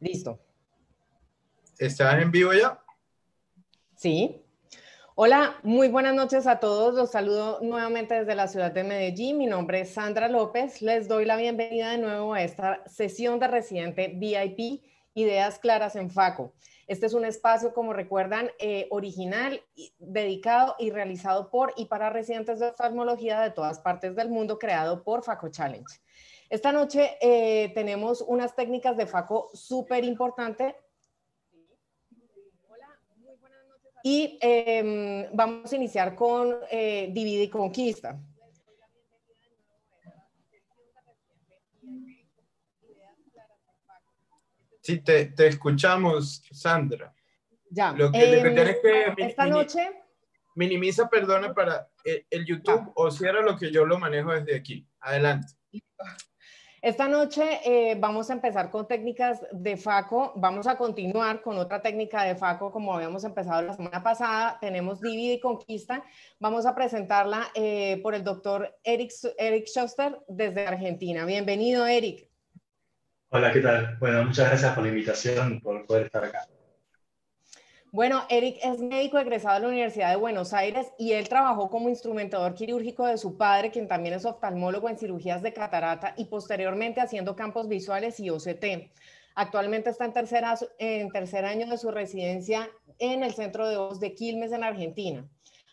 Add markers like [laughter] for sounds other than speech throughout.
Listo. ¿Estás en vivo ya? Sí. Hola, muy buenas noches a todos. Los saludo nuevamente desde la ciudad de Medellín. Mi nombre es Sandra López. Les doy la bienvenida de nuevo a esta sesión de residente VIP Ideas Claras en FACO. Este es un espacio, como recuerdan, eh, original, dedicado y realizado por y para residentes de oftalmología de todas partes del mundo, creado por FACO Challenge. Esta noche eh, tenemos unas técnicas de FACO súper importantes. Y em, vamos a iniciar con eh, divide y conquista. Sí, te, escuchamos, Sandra. Ya. Lo que em, que esta noche... Minimiza, perdona, para el, YouTube ah. o cierra lo que yo lo manejo desde aquí. Adelante. Esta noche eh, vamos a empezar con técnicas de FACO, vamos a continuar con otra técnica de FACO como habíamos empezado la semana pasada, tenemos Divide y Conquista, vamos a presentarla eh, por el doctor Eric, Eric Schuster desde Argentina. Bienvenido Eric. Hola, ¿qué tal? Bueno, muchas gracias por la invitación, por poder estar acá. Bueno, Eric es médico egresado de la Universidad de Buenos Aires y él trabajó como instrumentador quirúrgico de su padre, quien también es oftalmólogo en cirugías de catarata y posteriormente haciendo campos visuales y OCT. Actualmente está en, tercer año de su residencia en el Centro de oz de Quilmes, en Argentina.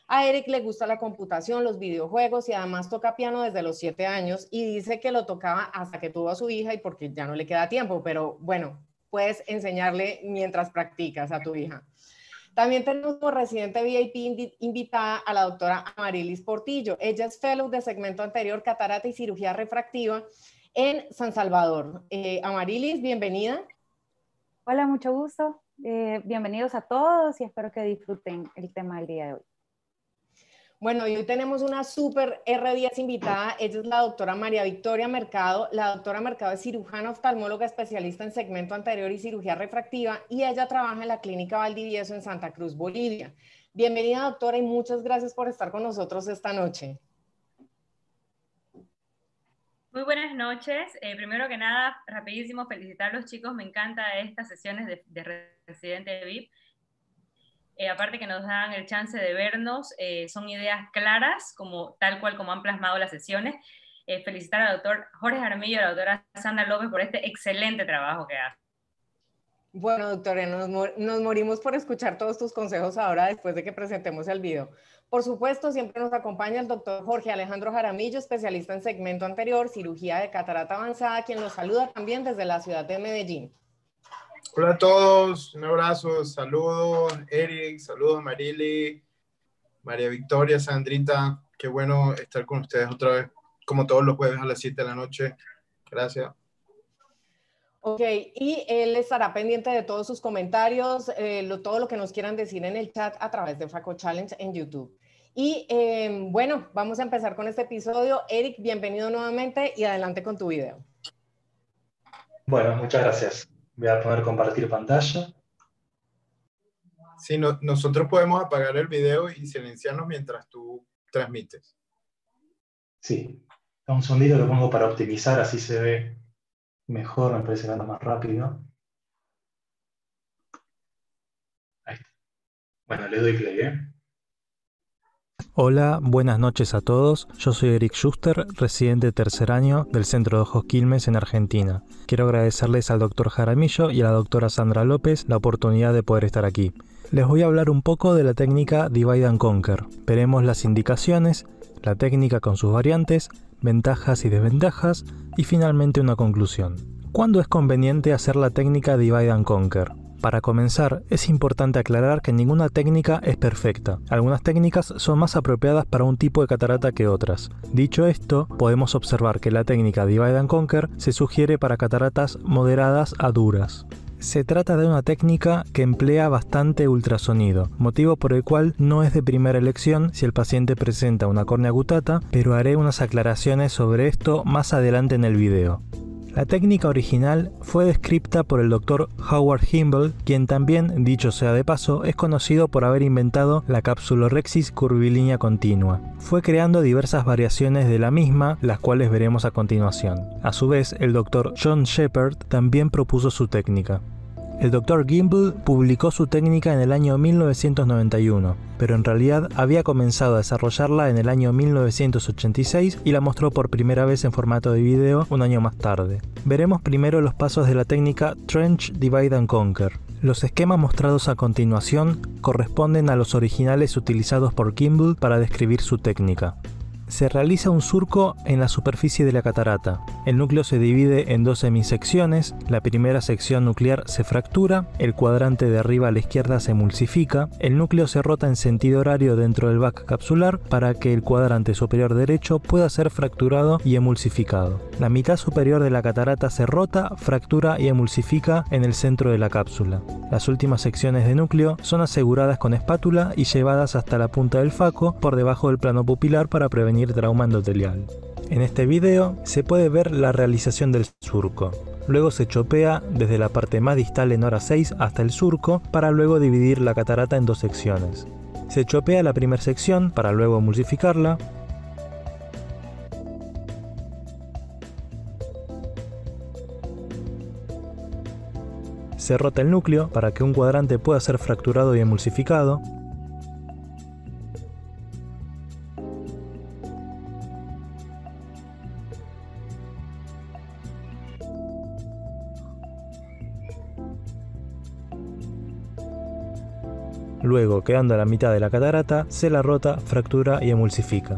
A Eric le gusta la computación, los videojuegos y además toca piano desde los siete años y dice que lo tocaba hasta que tuvo a su hija y porque ya no le queda tiempo, pero bueno, puedes enseñarle mientras practicas a tu hija. También tenemos como residente VIP invitada a la doctora Amarilis Portillo. Ella es fellow de segmento anterior, catarata y cirugía refractiva en San Salvador. Eh, Amarilis, bienvenida. Hola, mucho gusto. Eh, bienvenidos a todos y espero que disfruten el tema del día de hoy. Bueno, hoy tenemos una súper R10 invitada. Ella es la doctora María Victoria Mercado. La doctora Mercado es cirujana oftalmóloga especialista en segmento anterior y cirugía refractiva y ella trabaja en la Clínica Valdivieso en Santa Cruz, Bolivia. Bienvenida, doctora, y muchas gracias por estar con nosotros esta noche. Muy buenas noches. Eh, primero que nada, rapidísimo, felicitar a los chicos. Me encanta estas sesiones de, de Residente VIP eh, aparte que nos dan el chance de vernos, eh, son ideas claras, como, tal cual como han plasmado las sesiones. Eh, felicitar al doctor Jorge Jaramillo y a la doctora Sandra López por este excelente trabajo que hacen. Bueno, doctora, nos, nos, morimos por escuchar todos tus consejos ahora después de que presentemos el video. Por supuesto, siempre nos acompaña el doctor Jorge Alejandro Jaramillo, especialista en segmento anterior, cirugía de catarata avanzada, quien nos saluda también desde la ciudad de Medellín. Hola a todos, un abrazo, saludos Eric, saludos Marili, María Victoria, Sandrita, qué bueno estar con ustedes otra vez, como todos los jueves a las 7 de la noche. Gracias. Ok, y él estará pendiente de todos sus comentarios, eh, todo lo que nos quieran decir en el chat a través de Faco Challenge en YouTube. Y em, bueno, vamos a empezar con este episodio. Eric, bienvenido nuevamente y adelante con tu video. Bueno, muchas gracias. Voy a poder compartir pantalla. Sí, nosotros podemos apagar el video y silenciarnos mientras tú transmites. Sí, un sonido lo pongo para optimizar, así se ve mejor, me parece que anda más rápido. Ahí está. Bueno, le doy play, ¿eh? Hola, buenas noches a todos. Yo soy Eric Schuster, residente tercer año del Centro de Ojos Quilmes en Argentina. Quiero agradecerles al doctor Jaramillo y a la doctora Sandra López la oportunidad de poder estar aquí. Les voy a hablar un poco de la técnica Divide and Conquer. Veremos las indicaciones, la técnica con sus variantes, ventajas y desventajas y finalmente una conclusión. ¿Cuándo es conveniente hacer la técnica Divide and Conquer? Para comenzar, es importante aclarar que ninguna técnica es perfecta. Algunas técnicas son más apropiadas para un tipo de catarata que otras. Dicho esto, podemos observar que la técnica Divide and Conquer se sugiere para cataratas moderadas a duras. Se trata de una técnica que emplea bastante ultrasonido, motivo por el cual no es de primera elección si el paciente presenta una córnea gutata, pero haré unas aclaraciones sobre esto más adelante en el video. La técnica original fue descrita por el doctor Howard Himble, quien también, dicho sea de paso, es conocido por haber inventado la Rexis curvilínea continua. Fue creando diversas variaciones de la misma, las cuales veremos a continuación. A su vez, el doctor John Shepard también propuso su técnica. El Dr. Gimble publicó su técnica en el año 1991, pero en realidad había comenzado a desarrollarla en el año 1986 y la mostró por primera vez en formato de video un año más tarde. Veremos primero los pasos de la técnica Trench Divide and Conquer. Los esquemas mostrados a continuación corresponden a los originales utilizados por Gimble para describir su técnica se realiza un surco en la superficie de la catarata. El núcleo se divide en dos semisecciones, la primera sección nuclear se fractura, el cuadrante de arriba a la izquierda se emulsifica, el núcleo se rota en sentido horario dentro del back capsular para que el cuadrante superior derecho pueda ser fracturado y emulsificado. La mitad superior de la catarata se rota, fractura y emulsifica en el centro de la cápsula. Las últimas secciones de núcleo son aseguradas con espátula y llevadas hasta la punta del faco por debajo del plano pupilar para prevenir trauma endotelial. En este video se puede ver la realización del surco. Luego se chopea desde la parte más distal en hora 6 hasta el surco para luego dividir la catarata en dos secciones. Se chopea la primera sección para luego emulsificarla. Se rota el núcleo para que un cuadrante pueda ser fracturado y emulsificado. Luego, quedando a la mitad de la catarata, se la rota, fractura y emulsifica.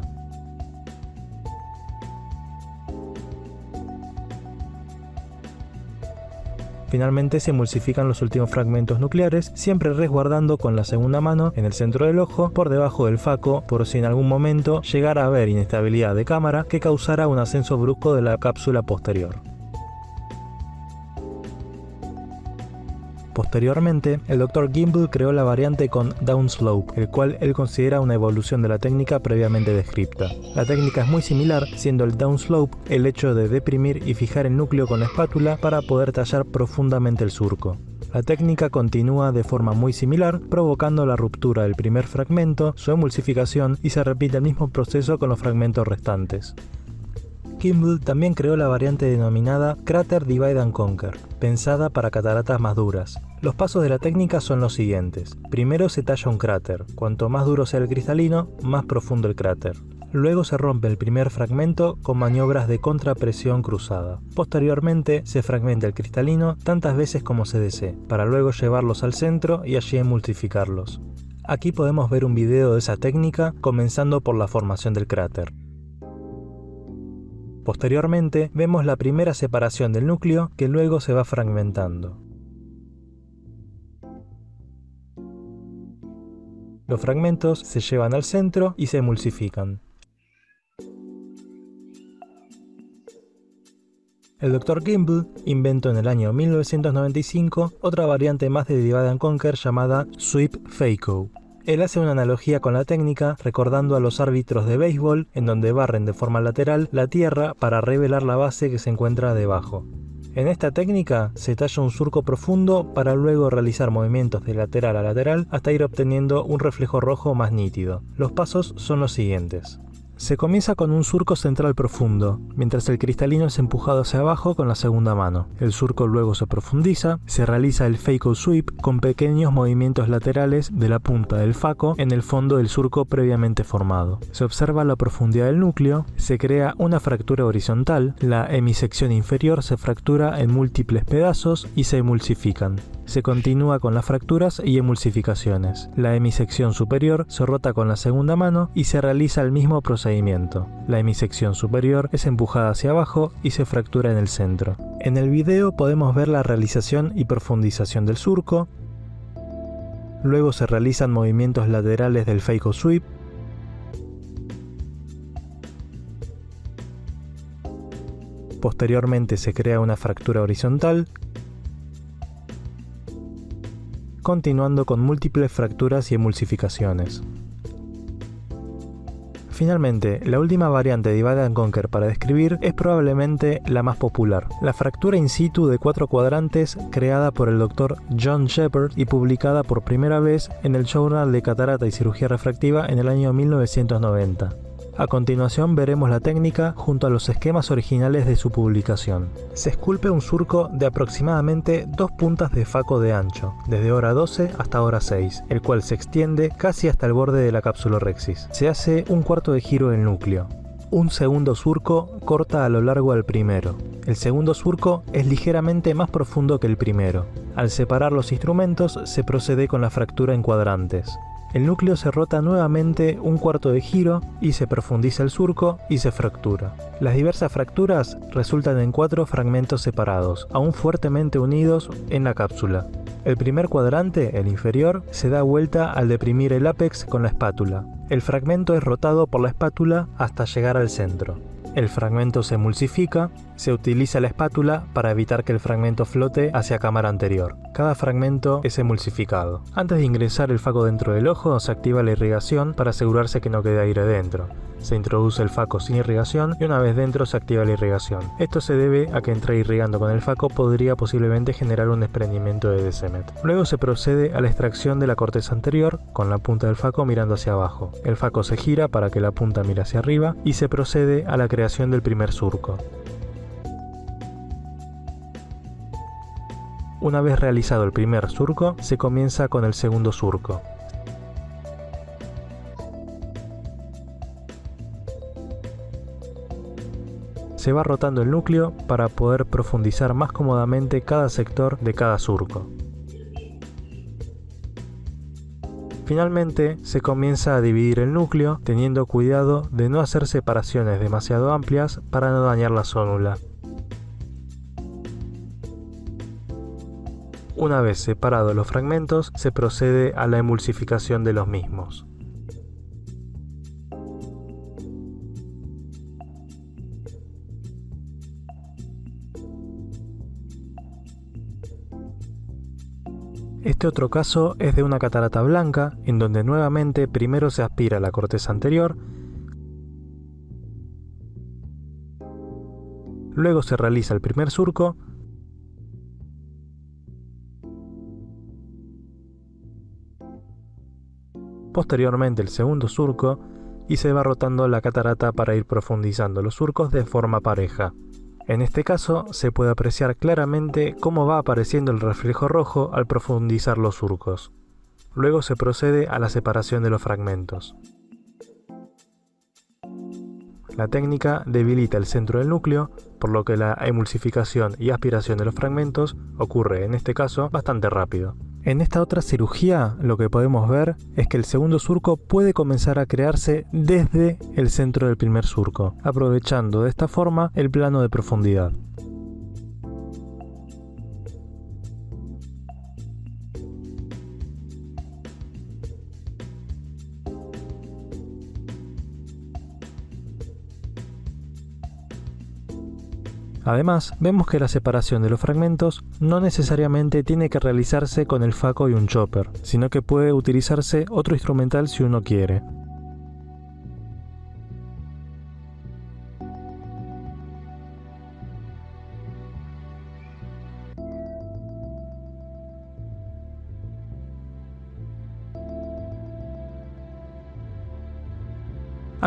Finalmente se emulsifican los últimos fragmentos nucleares, siempre resguardando con la segunda mano en el centro del ojo, por debajo del faco, por si en algún momento llegara a haber inestabilidad de cámara que causara un ascenso brusco de la cápsula posterior. Posteriormente, el Dr. Gimble creó la variante con downslope, el cual él considera una evolución de la técnica previamente descripta. La técnica es muy similar, siendo el downslope el hecho de deprimir y fijar el núcleo con espátula para poder tallar profundamente el surco. La técnica continúa de forma muy similar, provocando la ruptura del primer fragmento, su emulsificación y se repite el mismo proceso con los fragmentos restantes. Kimball también creó la variante denominada Crater Divide and Conquer, pensada para cataratas más duras. Los pasos de la técnica son los siguientes. Primero se talla un cráter. Cuanto más duro sea el cristalino, más profundo el cráter. Luego se rompe el primer fragmento con maniobras de contrapresión cruzada. Posteriormente se fragmenta el cristalino tantas veces como se desee, para luego llevarlos al centro y allí multiplicarlos. Aquí podemos ver un video de esa técnica comenzando por la formación del cráter. Posteriormente vemos la primera separación del núcleo que luego se va fragmentando. Los fragmentos se llevan al centro y se emulsifican. El Dr. Gimble inventó en el año 1995 otra variante más de en Conquer llamada Sweep Faco. Él hace una analogía con la técnica, recordando a los árbitros de béisbol, en donde barren de forma lateral la tierra para revelar la base que se encuentra debajo. En esta técnica se talla un surco profundo para luego realizar movimientos de lateral a lateral hasta ir obteniendo un reflejo rojo más nítido. Los pasos son los siguientes. Se comienza con un surco central profundo, mientras el cristalino es empujado hacia abajo con la segunda mano. El surco luego se profundiza, se realiza el fake sweep con pequeños movimientos laterales de la punta del faco en el fondo del surco previamente formado. Se observa la profundidad del núcleo, se crea una fractura horizontal, la hemisección inferior se fractura en múltiples pedazos y se emulsifican. Se continúa con las fracturas y emulsificaciones. La hemisección superior se rota con la segunda mano y se realiza el mismo proceso la hemisección superior es empujada hacia abajo y se fractura en el centro. En el video podemos ver la realización y profundización del surco, luego se realizan movimientos laterales del fake sweep, posteriormente se crea una fractura horizontal, continuando con múltiples fracturas y emulsificaciones. Finalmente, la última variante de Divide conker para describir es probablemente la más popular, la fractura in situ de cuatro cuadrantes creada por el Dr. John Shepard y publicada por primera vez en el Journal de Catarata y Cirugía Refractiva en el año 1990. A continuación veremos la técnica junto a los esquemas originales de su publicación. Se esculpe un surco de aproximadamente dos puntas de faco de ancho, desde hora 12 hasta hora 6, el cual se extiende casi hasta el borde de la Rexis. Se hace un cuarto de giro del núcleo. Un segundo surco corta a lo largo del primero. El segundo surco es ligeramente más profundo que el primero. Al separar los instrumentos se procede con la fractura en cuadrantes el núcleo se rota nuevamente un cuarto de giro y se profundiza el surco y se fractura. Las diversas fracturas resultan en cuatro fragmentos separados, aún fuertemente unidos en la cápsula. El primer cuadrante, el inferior, se da vuelta al deprimir el ápex con la espátula. El fragmento es rotado por la espátula hasta llegar al centro. El fragmento se emulsifica, se utiliza la espátula para evitar que el fragmento flote hacia cámara anterior. Cada fragmento es emulsificado. Antes de ingresar el faco dentro del ojo, se activa la irrigación para asegurarse que no quede aire dentro. Se introduce el faco sin irrigación y una vez dentro se activa la irrigación. Esto se debe a que entrar irrigando con el faco podría posiblemente generar un desprendimiento de DCMET. Luego se procede a la extracción de la corteza anterior con la punta del faco mirando hacia abajo. El faco se gira para que la punta mire hacia arriba y se procede a la creación del primer surco. Una vez realizado el primer surco, se comienza con el segundo surco. Se va rotando el núcleo para poder profundizar más cómodamente cada sector de cada surco. Finalmente, se comienza a dividir el núcleo, teniendo cuidado de no hacer separaciones demasiado amplias para no dañar la sónula. Una vez separados los fragmentos, se procede a la emulsificación de los mismos. Este otro caso es de una catarata blanca, en donde nuevamente primero se aspira la corteza anterior, luego se realiza el primer surco, posteriormente el segundo surco y se va rotando la catarata para ir profundizando los surcos de forma pareja. En este caso, se puede apreciar claramente cómo va apareciendo el reflejo rojo al profundizar los surcos. Luego se procede a la separación de los fragmentos. La técnica debilita el centro del núcleo, por lo que la emulsificación y aspiración de los fragmentos ocurre, en este caso, bastante rápido. En esta otra cirugía lo que podemos ver es que el segundo surco puede comenzar a crearse desde el centro del primer surco, aprovechando de esta forma el plano de profundidad. Además, vemos que la separación de los fragmentos no necesariamente tiene que realizarse con el faco y un chopper, sino que puede utilizarse otro instrumental si uno quiere.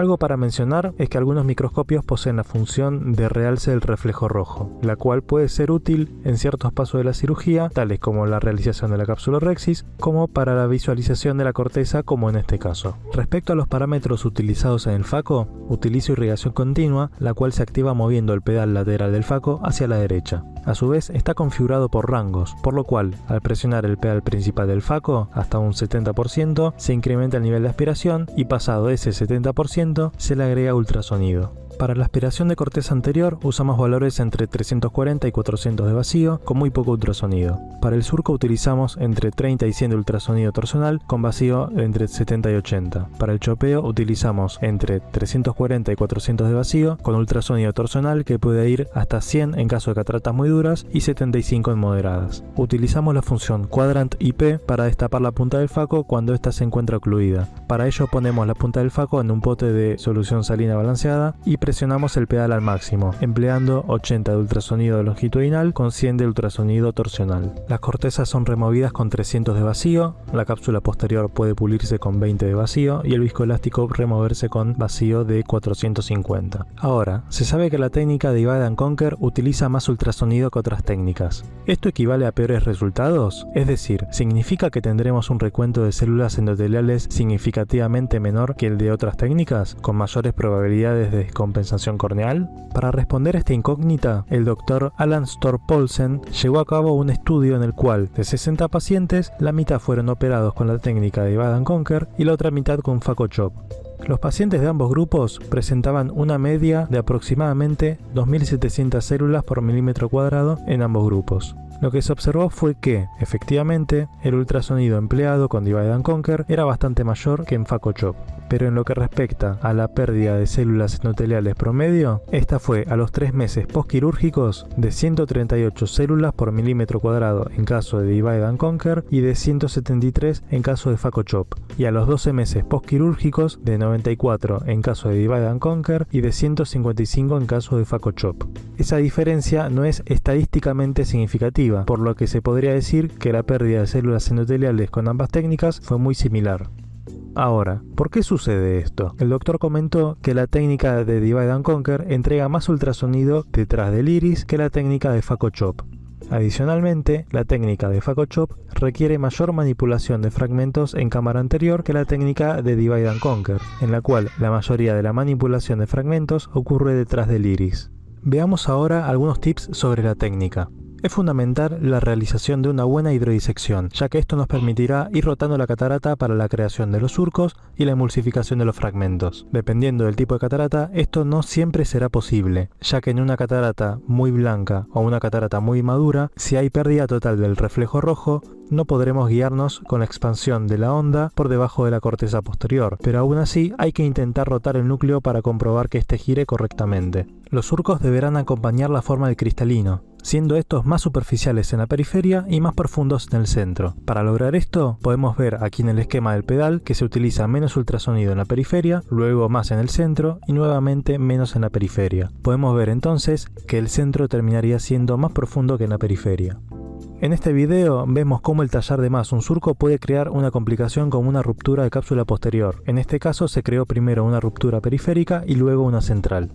Algo para mencionar es que algunos microscopios poseen la función de realce del reflejo rojo, la cual puede ser útil en ciertos pasos de la cirugía, tales como la realización de la cápsula rexis, como para la visualización de la corteza, como en este caso. Respecto a los parámetros utilizados en el FACO, utilizo irrigación continua, la cual se activa moviendo el pedal lateral del FACO hacia la derecha. A su vez, está configurado por rangos, por lo cual, al presionar el pedal principal del FACO hasta un 70%, se incrementa el nivel de aspiración y pasado ese 70%, se le agrega ultrasonido. Para la aspiración de corteza anterior usamos valores entre 340 y 400 de vacío con muy poco ultrasonido. Para el surco utilizamos entre 30 y 100 de ultrasonido torsional con vacío entre 70 y 80. Para el chopeo utilizamos entre 340 y 400 de vacío con ultrasonido torsional que puede ir hasta 100 en caso de cataratas muy duras y 75 en moderadas. Utilizamos la función Quadrant IP para destapar la punta del faco cuando ésta se encuentra ocluida. Para ello ponemos la punta del faco en un pote de solución salina balanceada y presionamos el pedal al máximo, empleando 80 de ultrasonido longitudinal con 100 de ultrasonido torsional. Las cortezas son removidas con 300 de vacío, la cápsula posterior puede pulirse con 20 de vacío y el viscoelástico removerse con vacío de 450. Ahora, se sabe que la técnica de Divide Conquer utiliza más ultrasonido que otras técnicas. ¿Esto equivale a peores resultados? Es decir, ¿significa que tendremos un recuento de células endoteliales significativamente menor que el de otras técnicas, con mayores probabilidades de descompensación sensación corneal? Para responder a esta incógnita, el doctor Alan Storpolsen llevó a cabo un estudio en el cual, de 60 pacientes, la mitad fueron operados con la técnica de Ivan Conker y la otra mitad con Facochop. Los pacientes de ambos grupos presentaban una media de aproximadamente 2.700 células por milímetro cuadrado en ambos grupos. Lo que se observó fue que, efectivamente, el ultrasonido empleado con Divide Conker era bastante mayor que en Facochop pero en lo que respecta a la pérdida de células endoteliales promedio, esta fue a los 3 meses postquirúrgicos de 138 células por milímetro cuadrado en caso de Divide and Conquer y de 173 en caso de Facochop, y a los 12 meses postquirúrgicos de 94 en caso de Divide and Conquer y de 155 en caso de Facochop. Esa diferencia no es estadísticamente significativa, por lo que se podría decir que la pérdida de células endoteliales con ambas técnicas fue muy similar. Ahora, ¿por qué sucede esto? El doctor comentó que la técnica de Divide and Conquer entrega más ultrasonido detrás del iris que la técnica de Facochop. Adicionalmente, la técnica de chop requiere mayor manipulación de fragmentos en cámara anterior que la técnica de Divide and Conquer, en la cual la mayoría de la manipulación de fragmentos ocurre detrás del iris. Veamos ahora algunos tips sobre la técnica es fundamental la realización de una buena hidrodisección, ya que esto nos permitirá ir rotando la catarata para la creación de los surcos y la emulsificación de los fragmentos. Dependiendo del tipo de catarata, esto no siempre será posible, ya que en una catarata muy blanca o una catarata muy madura, si hay pérdida total del reflejo rojo, no podremos guiarnos con la expansión de la onda por debajo de la corteza posterior, pero aún así hay que intentar rotar el núcleo para comprobar que este gire correctamente. Los surcos deberán acompañar la forma del cristalino, siendo estos más superficiales en la periferia y más profundos en el centro. Para lograr esto, podemos ver aquí en el esquema del pedal que se utiliza menos ultrasonido en la periferia, luego más en el centro y nuevamente menos en la periferia. Podemos ver entonces que el centro terminaría siendo más profundo que en la periferia. En este video vemos cómo el tallar de más un surco puede crear una complicación como una ruptura de cápsula posterior. En este caso se creó primero una ruptura periférica y luego una central.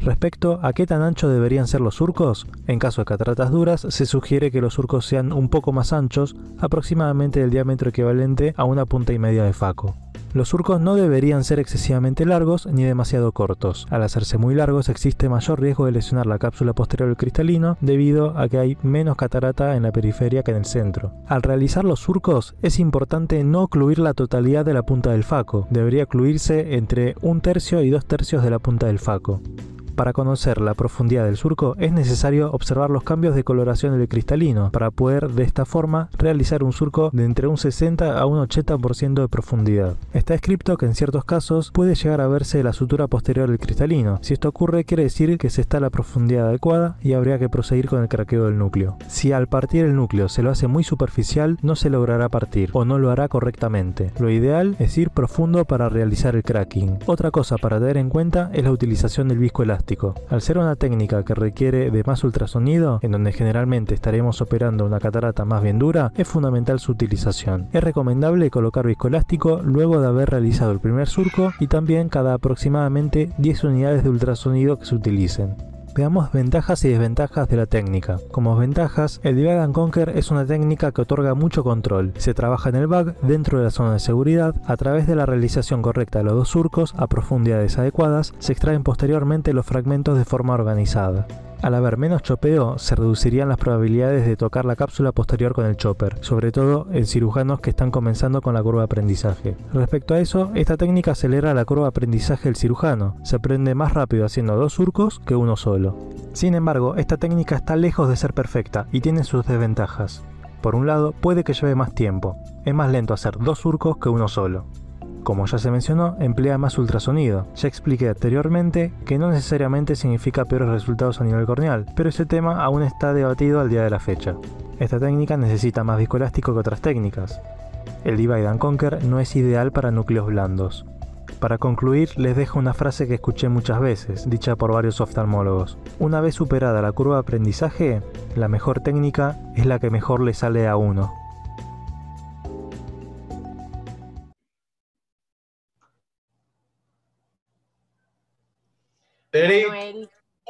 Respecto a qué tan anchos deberían ser los surcos, en caso de cataratas duras se sugiere que los surcos sean un poco más anchos, aproximadamente del diámetro equivalente a una punta y media de faco. Los surcos no deberían ser excesivamente largos ni demasiado cortos. Al hacerse muy largos existe mayor riesgo de lesionar la cápsula posterior del cristalino debido a que hay menos catarata en la periferia que en el centro. Al realizar los surcos es importante no ocluir la totalidad de la punta del faco, debería ocluirse entre un tercio y dos tercios de la punta del faco. Para conocer la profundidad del surco es necesario observar los cambios de coloración del cristalino para poder de esta forma realizar un surco de entre un 60 a un 80% de profundidad. Está escrito que en ciertos casos puede llegar a verse la sutura posterior del cristalino. Si esto ocurre quiere decir que se está a la profundidad adecuada y habría que proseguir con el craqueo del núcleo. Si al partir el núcleo se lo hace muy superficial no se logrará partir o no lo hará correctamente. Lo ideal es ir profundo para realizar el cracking. Otra cosa para tener en cuenta es la utilización del viscoelástico al ser una técnica que requiere de más ultrasonido, en donde generalmente estaremos operando una catarata más bien dura, es fundamental su utilización. Es recomendable colocar viscoelástico luego de haber realizado el primer surco y también cada aproximadamente 10 unidades de ultrasonido que se utilicen. Veamos ventajas y desventajas de la técnica. Como ventajas, el Divide and Conquer es una técnica que otorga mucho control. Se trabaja en el bug, dentro de la zona de seguridad, a través de la realización correcta de los dos surcos a profundidades adecuadas, se extraen posteriormente los fragmentos de forma organizada. Al haber menos chopeo, se reducirían las probabilidades de tocar la cápsula posterior con el chopper, sobre todo en cirujanos que están comenzando con la curva de aprendizaje. Respecto a eso, esta técnica acelera la curva de aprendizaje del cirujano, se aprende más rápido haciendo dos surcos que uno solo. Sin embargo, esta técnica está lejos de ser perfecta y tiene sus desventajas. Por un lado, puede que lleve más tiempo, es más lento hacer dos surcos que uno solo. Como ya se mencionó, emplea más ultrasonido. Ya expliqué anteriormente que no necesariamente significa peores resultados a nivel corneal, pero ese tema aún está debatido al día de la fecha. Esta técnica necesita más viscoelástico que otras técnicas. El divide and conquer no es ideal para núcleos blandos. Para concluir, les dejo una frase que escuché muchas veces, dicha por varios oftalmólogos. Una vez superada la curva de aprendizaje, la mejor técnica es la que mejor le sale a uno.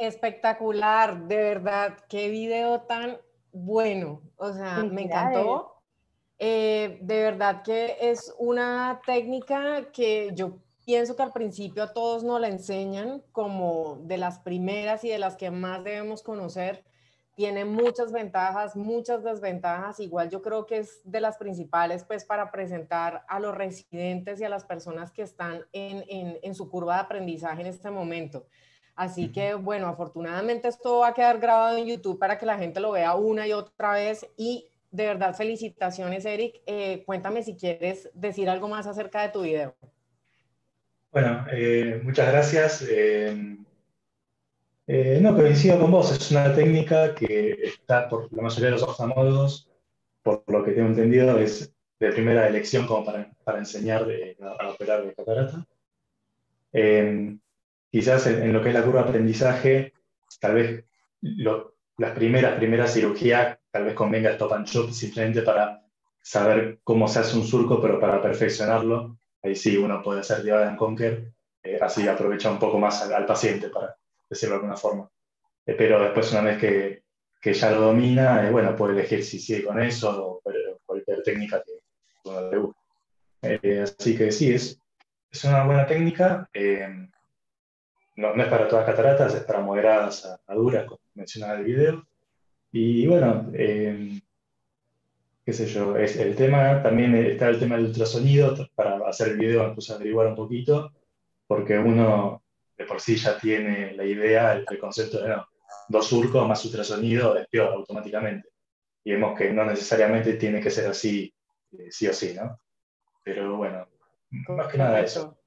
Espectacular, de verdad, qué video tan bueno, o sea, me encantó. Eh, de verdad que es una técnica que yo pienso que al principio a todos nos la enseñan como de las primeras y de las que más debemos conocer. Tiene muchas ventajas, muchas desventajas. Igual yo creo que es de las principales, pues, para presentar a los residentes y a las personas que están en su curva de aprendizaje en este momento. Así que bueno, afortunadamente esto va a quedar grabado en YouTube para que la gente lo vea una y otra vez. Y de verdad, felicitaciones, Eric. Eh, cuéntame si quieres decir algo más acerca de tu video. Bueno, eh, muchas gracias. Eh, no, coincido con vos, es una técnica que está por la mayoría de los oftalmólogos, por lo que tengo entendido, es de primera elección como para, para enseñar a, operar de catarata quizás en, lo que es la curva de aprendizaje, tal vez las primeras, primeras cirugías, tal vez convenga stop and shop simplemente para saber cómo se hace un surco, pero para perfeccionarlo, ahí sí uno puede hacer divide en conquer, eh, así aprovecha un poco más al, paciente, para decirlo de alguna forma. Eh, pero después, una vez que, que ya lo domina, eh, bueno, puede elegir si sigue con eso o, cualquier técnica que le guste. así que sí, es, es una buena técnica. Eh, no, es para todas cataratas, es para moderadas a, duras, como mencionaba el video. Y bueno, eh, qué sé yo, es el tema, también está el tema del ultrasonido, para hacer el video me pues, averiguar un poquito, porque uno de por sí ya tiene la idea, el, concepto de dos surcos más ultrasonido es peor automáticamente. Y vemos que no necesariamente tiene que ser así, eh, sí o sí, ¿no? Pero bueno, más que nada eso.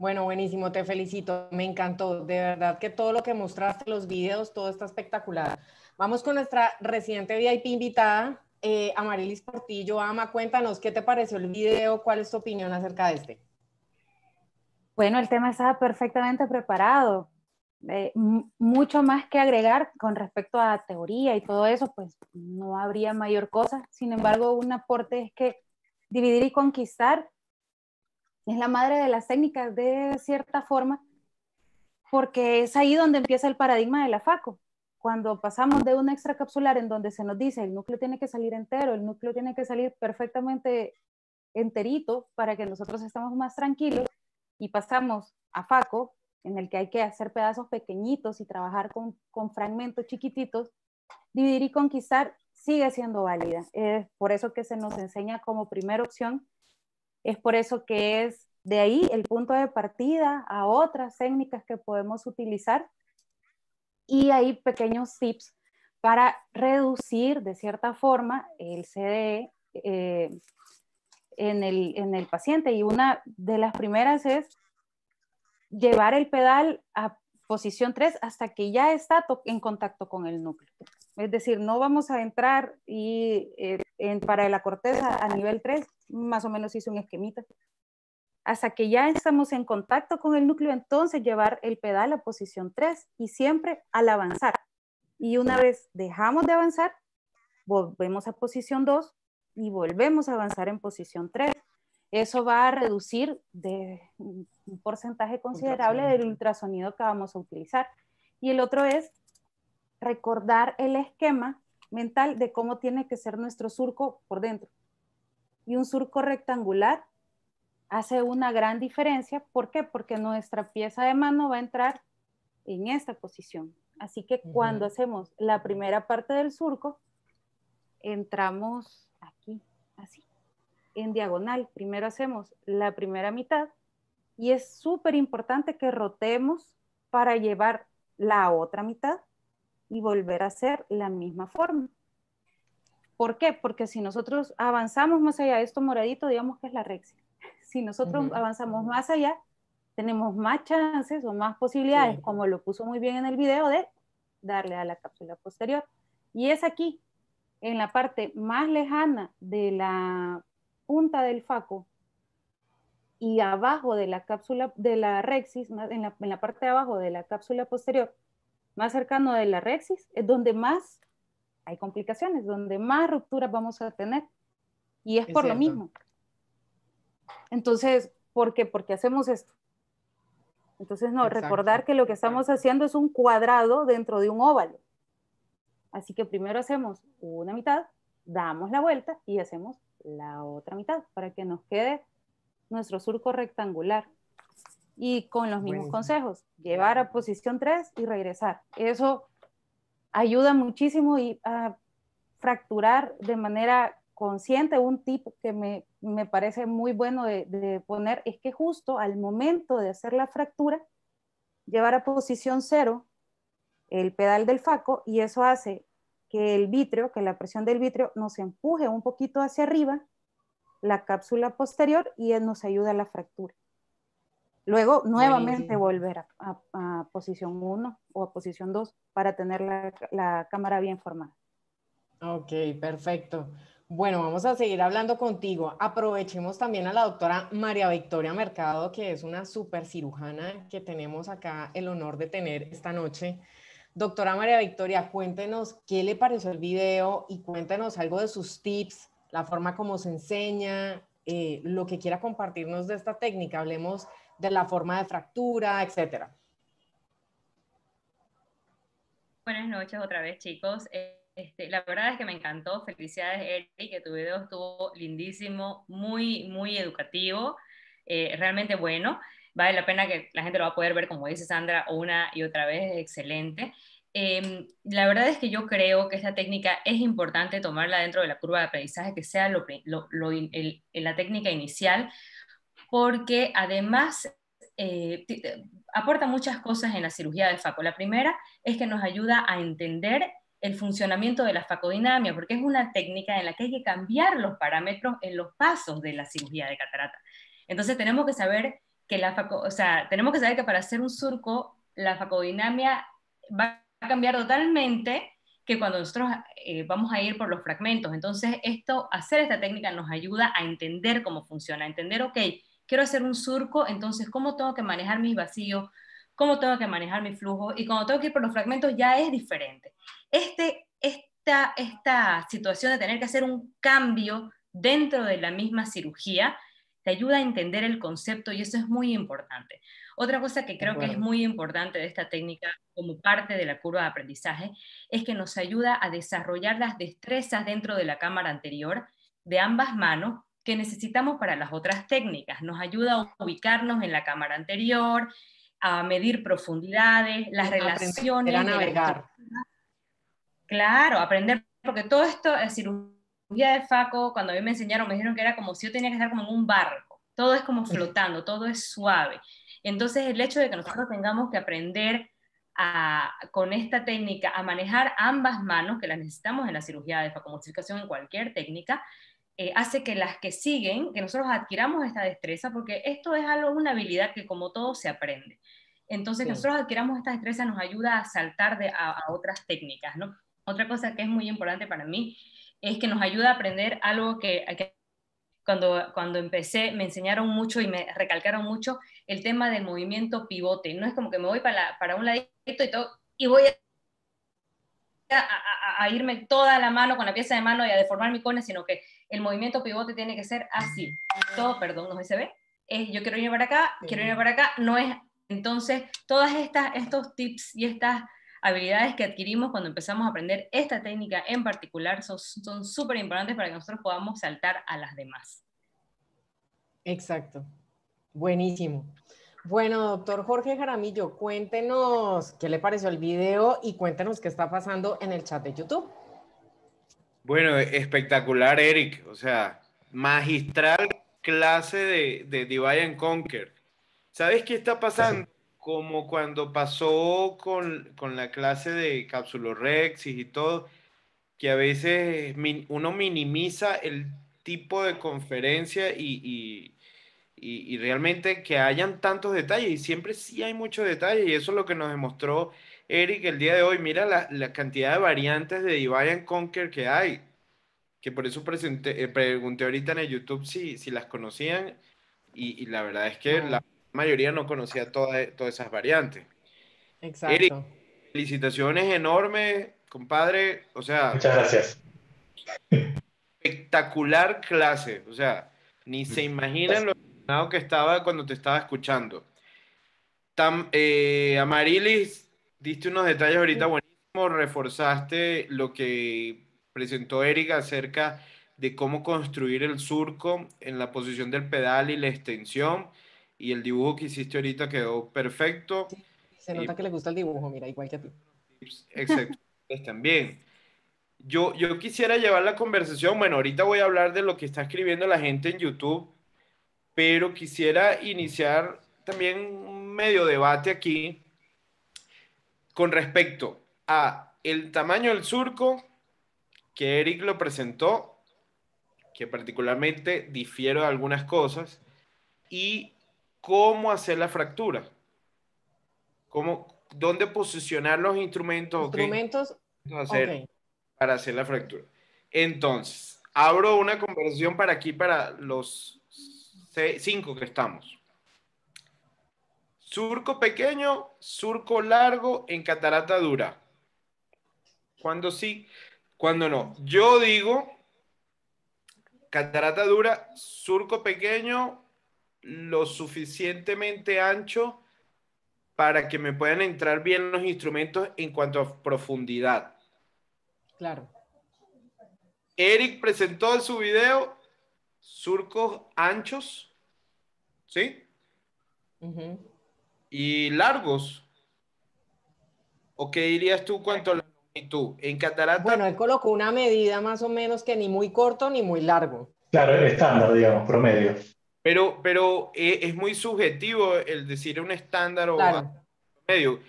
Bueno, buenísimo, te felicito, me encantó. De verdad que todo lo que mostraste, los videos, todo está espectacular. Vamos con nuestra reciente VIP invitada, eh, Amarilis Portillo. Ama, cuéntanos qué te pareció el video, cuál es tu opinión acerca de este. Bueno, el tema estaba perfectamente preparado. Eh, mucho más que agregar con respecto a teoría y todo eso, pues no habría mayor cosa. Sin embargo, un aporte es que dividir y conquistar es la madre de las técnicas de cierta forma, porque es ahí donde empieza el paradigma de la FACO. Cuando pasamos de un extracapsular en donde se nos dice el núcleo tiene que salir entero, el núcleo tiene que salir perfectamente enterito para que nosotros estemos más tranquilos y pasamos a FACO, en el que hay que hacer pedazos pequeñitos y trabajar con, con fragmentos chiquititos, dividir y conquistar sigue siendo válida. Es por eso que se nos enseña como primera opción es por eso que es de ahí el punto de partida a otras técnicas que podemos utilizar y hay pequeños tips para reducir de cierta forma el CDE eh, en, el, paciente. Y una de las primeras es llevar el pedal a posición 3 hasta que ya está en contacto con el núcleo. Es decir, no vamos a entrar y, eh, para la corteza a nivel 3 más o menos hice un esquemita. Hasta que ya estamos en contacto con el núcleo, entonces llevar el pedal a posición 3 y siempre al avanzar. Y una vez dejamos de avanzar, volvemos a posición 2 y volvemos a avanzar en posición 3. Eso va a reducir de un porcentaje considerable del ultrasonido que vamos a utilizar. Y el otro es recordar el esquema mental de cómo tiene que ser nuestro surco por dentro y un surco rectangular hace una gran diferencia. ¿Por qué? Porque nuestra pieza de mano va a entrar en esta posición. Así que cuando hacemos la primera parte del surco, entramos aquí, así, en diagonal. Primero hacemos la primera mitad y es súper importante que rotemos para llevar la otra mitad y volver a hacer la misma forma. ¿Por qué? Porque si nosotros avanzamos más allá, de esto moradito, digamos que es la rexia. [laughs] Si nosotros avanzamos más allá, tenemos más chances o más posibilidades, como lo puso muy bien en el video, de darle a la cápsula posterior. Y es aquí, en la parte más lejana de la punta del faco y abajo de la cápsula de la rexis, en la, en la parte de abajo de la cápsula posterior, más cercano de la rexis, es donde más hay complicaciones, donde más rupturas vamos a tener. Y es, por lo mismo. Entonces, ¿por qué? Porque hacemos esto. Entonces, no, recordar que lo que estamos haciendo es un cuadrado dentro de un óvalo. Así que primero hacemos una mitad, damos la vuelta y hacemos la otra mitad para que nos quede nuestro surco rectangular. Y con los mismos consejos, llevar a posición 3 y regresar. Eso ayuda muchísimo a fracturar de manera consciente. Un tip que me, parece muy bueno de, de, poner es que justo al momento de hacer la fractura, llevar a posición cero el pedal del faco y eso hace que el vitrio, que la presión del vitrio nos empuje un poquito hacia arriba la cápsula posterior y nos ayuda a la fractura. Luego, nuevamente volver a, posición 1 o a posición 2 para tener la, cámara bien formada. Ok, perfecto. Bueno, vamos a seguir hablando contigo. Aprovechemos también a la doctora María Victoria Mercado, que es una super cirujana que tenemos acá el honor de tener esta noche. Doctora María Victoria, cuéntenos qué le pareció el video y cuéntenos algo de sus tips, la forma como se enseña, eh, lo que quiera compartirnos de esta técnica. Hablemos de la forma de fractura, etcétera. Buenas noches otra vez, chicos. Eh, este, la verdad es que me encantó. Felicidades, Eric, que tu video estuvo lindísimo, muy, muy educativo, eh, realmente bueno. Vale la pena que la gente lo va a poder ver, como dice Sandra, una y otra vez, excelente. Em, la verdad es que yo creo que esta técnica es importante tomarla dentro de la curva de aprendizaje, que sea lo, lo, la técnica inicial, porque además eh, eh, aporta muchas cosas en la cirugía del FACO. La primera es que nos ayuda a entender el funcionamiento de la facodinamia, porque es una técnica en la que hay que cambiar los parámetros en los pasos de la cirugía de catarata. Entonces tenemos que saber que la faco, o sea, tenemos que saber que para hacer un surco la facodinamia va a cambiar totalmente que cuando nosotros eh, vamos a ir por los fragmentos. Entonces, esto, hacer esta técnica nos ayuda a entender cómo funciona, a entender, ok, quiero hacer un surco, entonces, ¿cómo tengo que manejar mis vacíos? ¿Cómo tengo que manejar mi flujo? Y cuando tengo que ir por los fragmentos ya es diferente. Este, esta, esta situación de tener que hacer un cambio dentro de la misma cirugía te ayuda a entender el concepto y eso es muy importante. Otra cosa que creo que es muy importante de esta técnica como parte de la curva de aprendizaje es que nos ayuda a desarrollar las destrezas dentro de la cámara anterior de ambas manos que necesitamos para las otras técnicas. Nos ayuda a ubicarnos en la cámara anterior, a medir profundidades, las relaciones. A navegar. Claro, aprender, porque todo esto, es cirugía de Faco, cuando a mí me enseñaron, me dijeron que era como si yo tenía que estar como en un barco. Todo es como flotando, todo es suave. Entonces, el hecho de que nosotros tengamos que aprender a, con esta técnica a manejar ambas manos, que las necesitamos en la cirugía de faco modificación en cualquier técnica, eh, hace que las que siguen, que nosotros adquiramos esta destreza, porque esto es algo, una habilidad que como todo se aprende. Entonces, nosotros adquiramos esta destreza nos ayuda a saltar de, a, otras técnicas, Otra cosa que es muy importante para mí es que nos ayuda a aprender algo que, cuando, cuando empecé me enseñaron mucho y me recalcaron mucho el tema del movimiento pivote. No es como que me voy para, un ladito y, todo, y voy a, a, irme toda la mano con la pieza de mano y a deformar mi cone, sino que el movimiento pivote tiene que ser así. Ah. Todo, perdón, no se ve. Es, yo quiero ir para acá, quiero ir para acá, no es. Entonces, todas estas estos tips y estas habilidades que adquirimos cuando empezamos a aprender esta técnica en particular son súper importantes para que nosotros podamos saltar a las demás. Exacto. Buenísimo. Bueno, doctor Jorge Jaramillo, cuéntenos qué le pareció el video y cuéntenos qué está pasando en el chat de YouTube. Bueno, espectacular, Eric. O sea, magistral clase de, de Conquer. ¿Sabes qué está pasando? Como cuando pasó con, la clase de Capsulorexis y todo, que a veces uno minimiza el tipo de conferencia y, y, y realmente que hayan tantos detalles. Y siempre sí hay muchos detalles y eso es lo que nos demostró Eric, el día de hoy, mira la, cantidad de variantes de Divine Conquer que hay, que por eso eh, pregunté ahorita en el YouTube si, si las conocían y, la verdad es que la ah. mayoría no conocía todas esas variantes. Exacto. Eric, felicitaciones enormes, compadre, o sea... Muchas gracias. Espectacular clase, o sea, ni mm. se imaginan lo que estaba cuando te estaba escuchando. Eh, Amarilis, Diste unos detalles ahorita buenísimo reforzaste lo que presentó Erika acerca de cómo construir el surco en la posición del pedal y la extensión. Y el dibujo que hiciste ahorita quedó perfecto. se nota que le gusta el dibujo, mira, igual que a ti. Exacto, también. Yo, yo quisiera llevar la conversación, bueno, ahorita voy a hablar de lo que está escribiendo la gente en YouTube, pero quisiera iniciar también un medio debate aquí con respecto a el tamaño del surco, que Eric lo presentó, que particularmente difiero de algunas cosas, y cómo hacer la fractura. Cómo, ¿Dónde posicionar los instrumentos? Instrumentos para hacer la fractura. Entonces, abro una conversación para aquí, para los cinco que estamos. Surco pequeño, surco largo en catarata dura. ¿Cuándo sí? ¿Cuándo no? Yo digo catarata dura, surco pequeño, lo suficientemente ancho para que me puedan entrar bien los instrumentos en cuanto a profundidad. Claro. Eric presentó en su video surcos anchos, ¿sí? y largos. ¿O qué dirías tú ¿Cuánto a la longitud? En Bueno, él colocó una medida más o menos que ni muy corto ni muy largo. Claro, el estándar, digamos, promedio. Pero, pero eh, es muy subjetivo el decir un estándar o un promedio.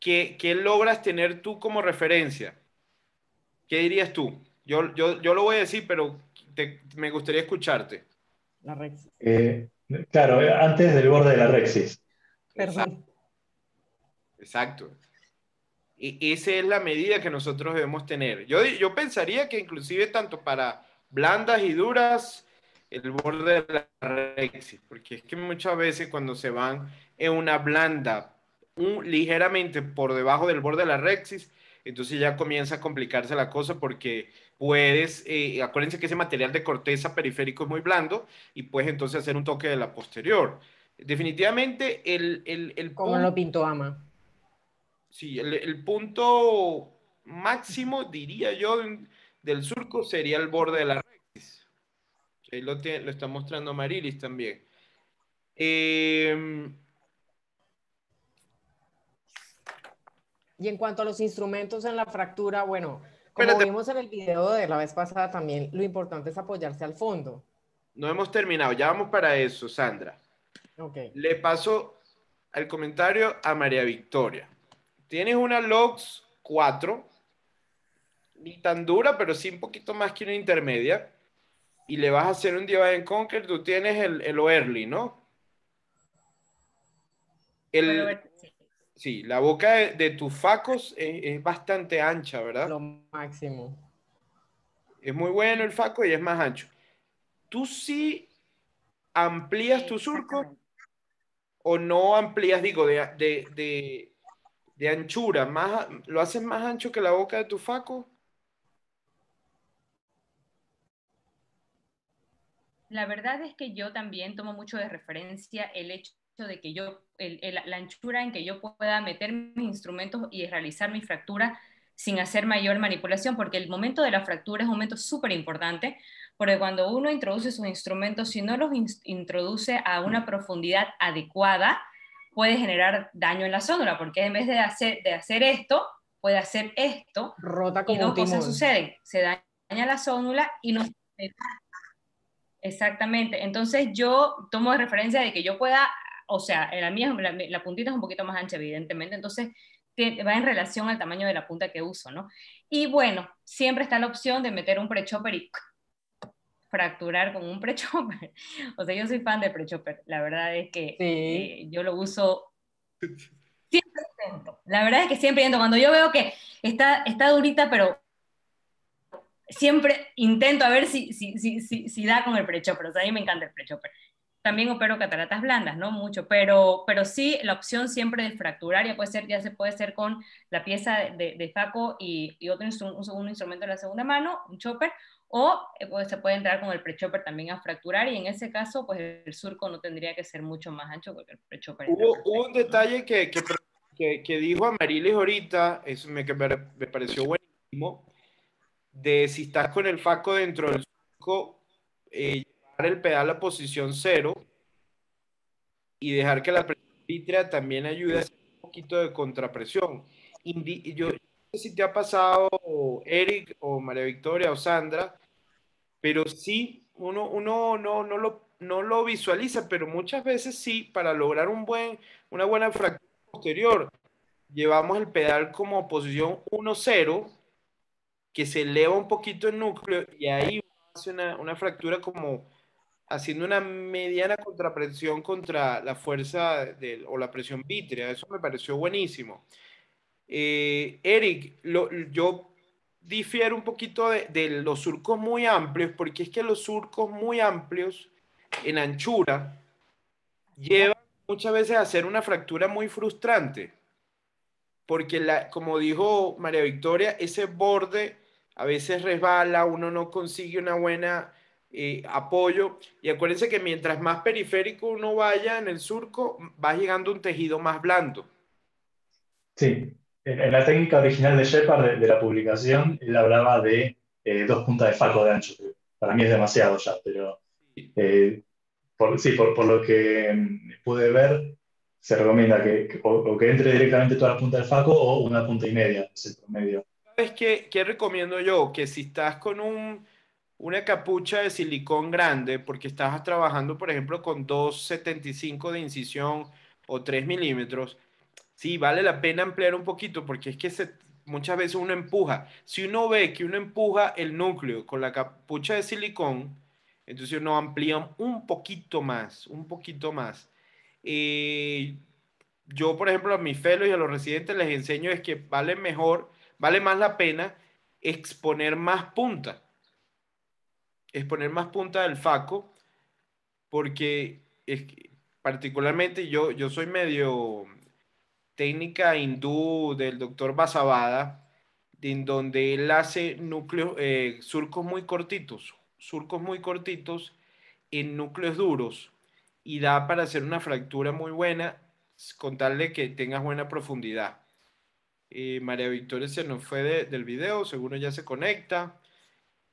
¿Qué, logras tener tú como referencia? ¿Qué dirías tú? Yo, yo, lo voy a decir, pero me gustaría escucharte. La Rexis. Eh, claro, antes del borde de la Rexis. Exacto. Y e, esa es la medida que nosotros debemos tener. Yo, pensaría que inclusive tanto para blandas y duras, el borde de la rexis, porque es que muchas veces cuando se van en una blanda ligeramente por debajo del borde de la rexis, entonces ya comienza a complicarse la cosa porque puedes, eh, acuérdense que ese material de corteza periférico es muy blando y puedes entonces hacer un toque de la posterior definitivamente el... Como lo pintó Ama. Sí, el, punto máximo, diría yo, del surco sería el borde de la rectis. Ahí lo, está mostrando Marilis también. Em, y en cuanto a los instrumentos en la fractura, bueno, como vimos en el video de la vez pasada también, lo importante es apoyarse al fondo. No hemos terminado, ya vamos para eso, Sandra. Le paso al comentario a María Victoria. Tienes una LOX 4, ni tan dura, pero sí un poquito más que una intermedia. Y le vas a hacer un Divide Conquer, tú tienes el, el ¿no? sí, la boca de, tus facos es, es, bastante ancha, ¿verdad? Lo máximo. Es muy bueno el faco y es más ancho. Tú sí amplías tu surco o no amplías, digo, de, de, anchura, más, ¿lo haces más ancho que la boca de tu faco? La verdad es que yo también tomo mucho de referencia el hecho de que yo, la anchura en que yo pueda meter mis instrumentos y realizar mi fractura sin hacer mayor manipulación, porque el momento de la fractura es un momento súper importante, porque cuando uno introduce sus instrumentos, si no los introduce a una profundidad adecuada, puede generar daño en la sonora, porque en vez de hacer, de hacer esto, puede hacer esto. Rota como y dos cosas suceden. Se daña la sónula y no Exactamente. Entonces yo tomo de referencia de que yo pueda, o sea, la mía, la, puntita es un poquito más ancha, evidentemente, entonces va en relación al tamaño de la punta que uso, ¿no? Y bueno, siempre está la opción de meter un pre-chopper y fracturar con un pre-chopper. [laughs] O sea, yo soy fan del pre-chopper. La verdad es que eh, yo lo uso siempre intento. La verdad es que siempre intento. Cuando yo veo que está, está durita, pero siempre intento a ver si, si, si, da con el pre-chopper. O sea, a mí me encanta el pre-chopper. También opero cataratas blandas, no mucho, pero, pero sí la opción siempre de fracturar ya puede ser, ya se puede hacer con la pieza de, de faco y, y otro un instrumento de la segunda mano, un chopper, o eh, pues, se puede entrar con el prechopper también a fracturar y en ese caso pues el surco no tendría que ser mucho más ancho porque el prechopper Hubo, un detalle que, que, que, dijo Amarilis ahorita, eso me, que me, pareció buenísimo, de si estás con el faco dentro del surco, eh, llevar el pedal a posición cero y dejar que la pítrea también ayude a hacer un poquito de contrapresión. yo, si te ha pasado Eric o María Victoria o Sandra, pero sí, uno, no, lo, visualiza, pero muchas veces sí, para lograr un buen, una buena fractura posterior, llevamos el pedal como posición 1-0, que se eleva un poquito el núcleo y ahí hace una, fractura como haciendo una mediana contrapresión contra la fuerza o la presión vítrea. Eso me pareció buenísimo. Eh, Eric, yo difiero un poquito de, los surcos muy amplios, porque es que los surcos muy amplios en anchura llevan muchas veces a hacer una fractura muy frustrante, porque como dijo María Victoria, ese borde a veces resbala, uno no consigue una buena eh, apoyo, y acuérdense que mientras más periférico uno vaya en el surco, va llegando un tejido más blando. Sí en, la técnica original de Shepard, de, la publicación, él hablaba de eh, dos puntas de faco de ancho, para mí es demasiado ya, pero eh, por, sí, por, lo que mm, pude ver, se recomienda que, que entre directamente toda la punta de faco o una punta y media, es promedio. ¿Sabes qué, recomiendo yo? Que si estás con un, una capucha de silicón grande, porque estás trabajando, por ejemplo, con 2,75 de incisión o 3 milímetros, Sí, vale la pena ampliar un poquito porque es que muchas veces uno empuja. Si uno ve que uno empuja el núcleo con la capucha de silicón, entonces uno amplía un poquito más, un poquito más. Eh, yo, por ejemplo, a mis fellows y a los residentes les enseño es que vale mejor, vale más la pena exponer más punta. Exponer más punta del faco, porque particularmente yo, yo soy medio técnica hindú del doctor Basavada, en donde él hace núcleos, eh, surcos muy cortitos, surcos muy cortitos en núcleos duros y da para hacer una fractura muy buena con tal de que tengas buena profundidad. Eh, María Victoria se nos fue del video, seguro ya se conecta,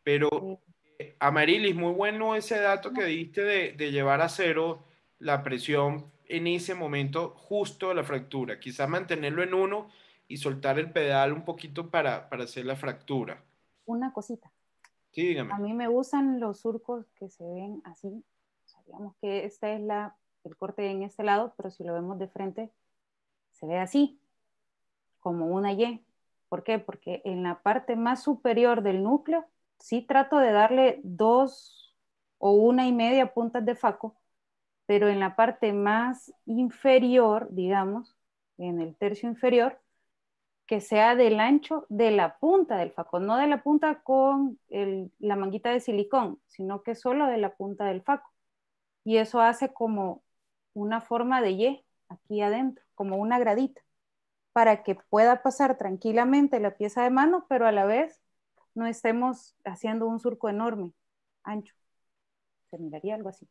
pero eh, Amarilis, muy bueno ese dato que diste de, de llevar a cero la presión en ese momento justo la fractura. Quizás mantenerlo en uno y soltar el pedal un poquito para, para hacer la fractura. Una cosita. A mí me gustan los surcos que se ven así. sabíamos digamos que esta es la, el corte en este lado, pero si lo vemos de frente, se ve así, como una Y. ¿Por qué? Porque en la parte más superior del núcleo, sí trato de darle dos o una y media puntas de faco pero en la parte más inferior, digamos, en el tercio inferior, que sea del ancho de la punta del faco, no de la punta con la manguita de silicón, sino que solo de la punta del faco. Y eso hace como una forma de Y aquí adentro, como una gradita, para que pueda pasar tranquilamente la pieza de mano, pero a la vez no estemos haciendo un surco enorme, ancho. Se miraría algo así.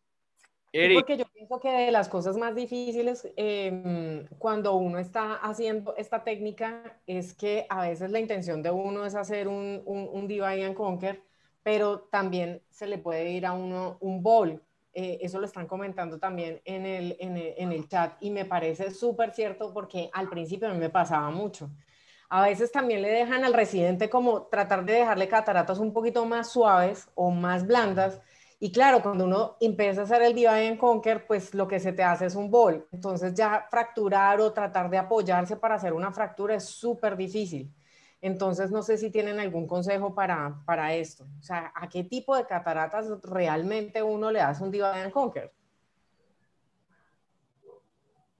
Porque yo pienso que de las cosas más difíciles em, cuando uno está haciendo esta técnica es que a veces la intención de uno es hacer un, un, divide and conquer, pero también se le puede ir a uno un bowl. Eh, eso lo están comentando también en el, en en el chat y me parece súper cierto porque al principio a mí me pasaba mucho. A veces también le dejan al residente como tratar de dejarle cataratas un poquito más suaves o más blandas y claro, cuando uno empieza a hacer el divide and conquer, pues lo que se te hace es un bol. Entonces ya fracturar o tratar de apoyarse para hacer una fractura es súper difícil. Entonces no sé si tienen algún consejo para, esto. O sea, ¿a qué tipo de cataratas realmente uno le hace un divide and conquer?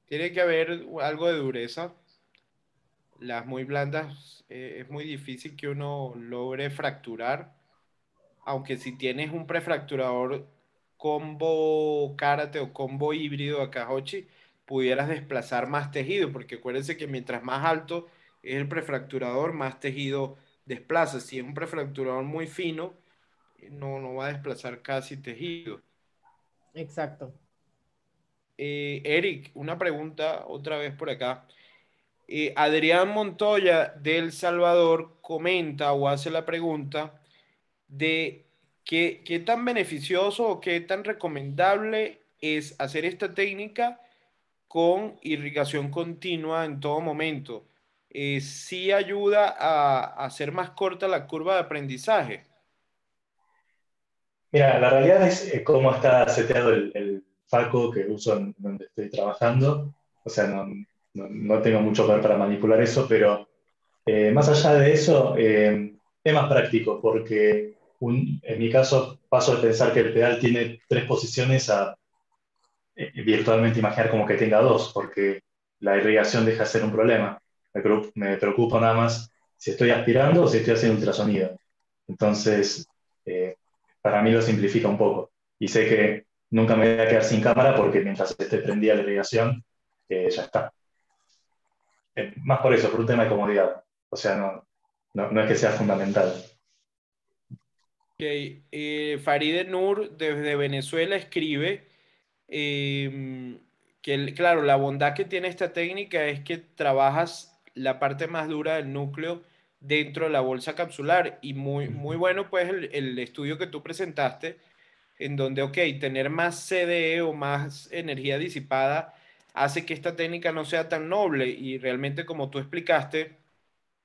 Tiene que haber algo de dureza. Las muy blandas eh, es muy difícil que uno logre fracturar aunque si tienes un prefracturador combo karate o combo híbrido acá, Hochi, pudieras desplazar más tejido, porque acuérdense que mientras más alto es el prefracturador, más tejido desplaza. Si es un prefracturador muy fino, no, va a desplazar casi tejido. Exacto. Eh, Eric, una pregunta otra vez por acá. Eh, Adrián Montoya del Salvador comenta o hace la pregunta de qué, tan beneficioso o qué tan recomendable es hacer esta técnica con irrigación continua en todo momento. Eh, sí ayuda a, hacer más corta la curva de aprendizaje. Mira, la realidad es eh, cómo está seteado el, el, FACO que uso en donde estoy trabajando. O sea, no, tengo mucho poder para manipular eso, pero eh, más allá de eso, eh, es más práctico porque en mi caso paso de pensar que el pedal tiene tres posiciones a eh, virtualmente imaginar como que tenga dos, porque la irrigación deja de ser un problema. Me, preocupa nada más si estoy aspirando o si estoy haciendo ultrasonido. Entonces, eh, para mí lo simplifica un poco. Y sé que nunca me voy a quedar sin cámara porque mientras esté prendida la irrigación, eh, ya está. más por eso, por un tema de comodidad. O sea, no, no es que sea fundamental. Okay. Eh, Faride Nur desde Venezuela escribe em, que, claro, la bondad que tiene esta técnica es que trabajas la parte más dura del núcleo dentro de la bolsa capsular y muy, muy bueno pues el, el estudio que tú presentaste en donde, ok, tener más CDE o más energía disipada hace que esta técnica no sea tan noble y realmente como tú explicaste,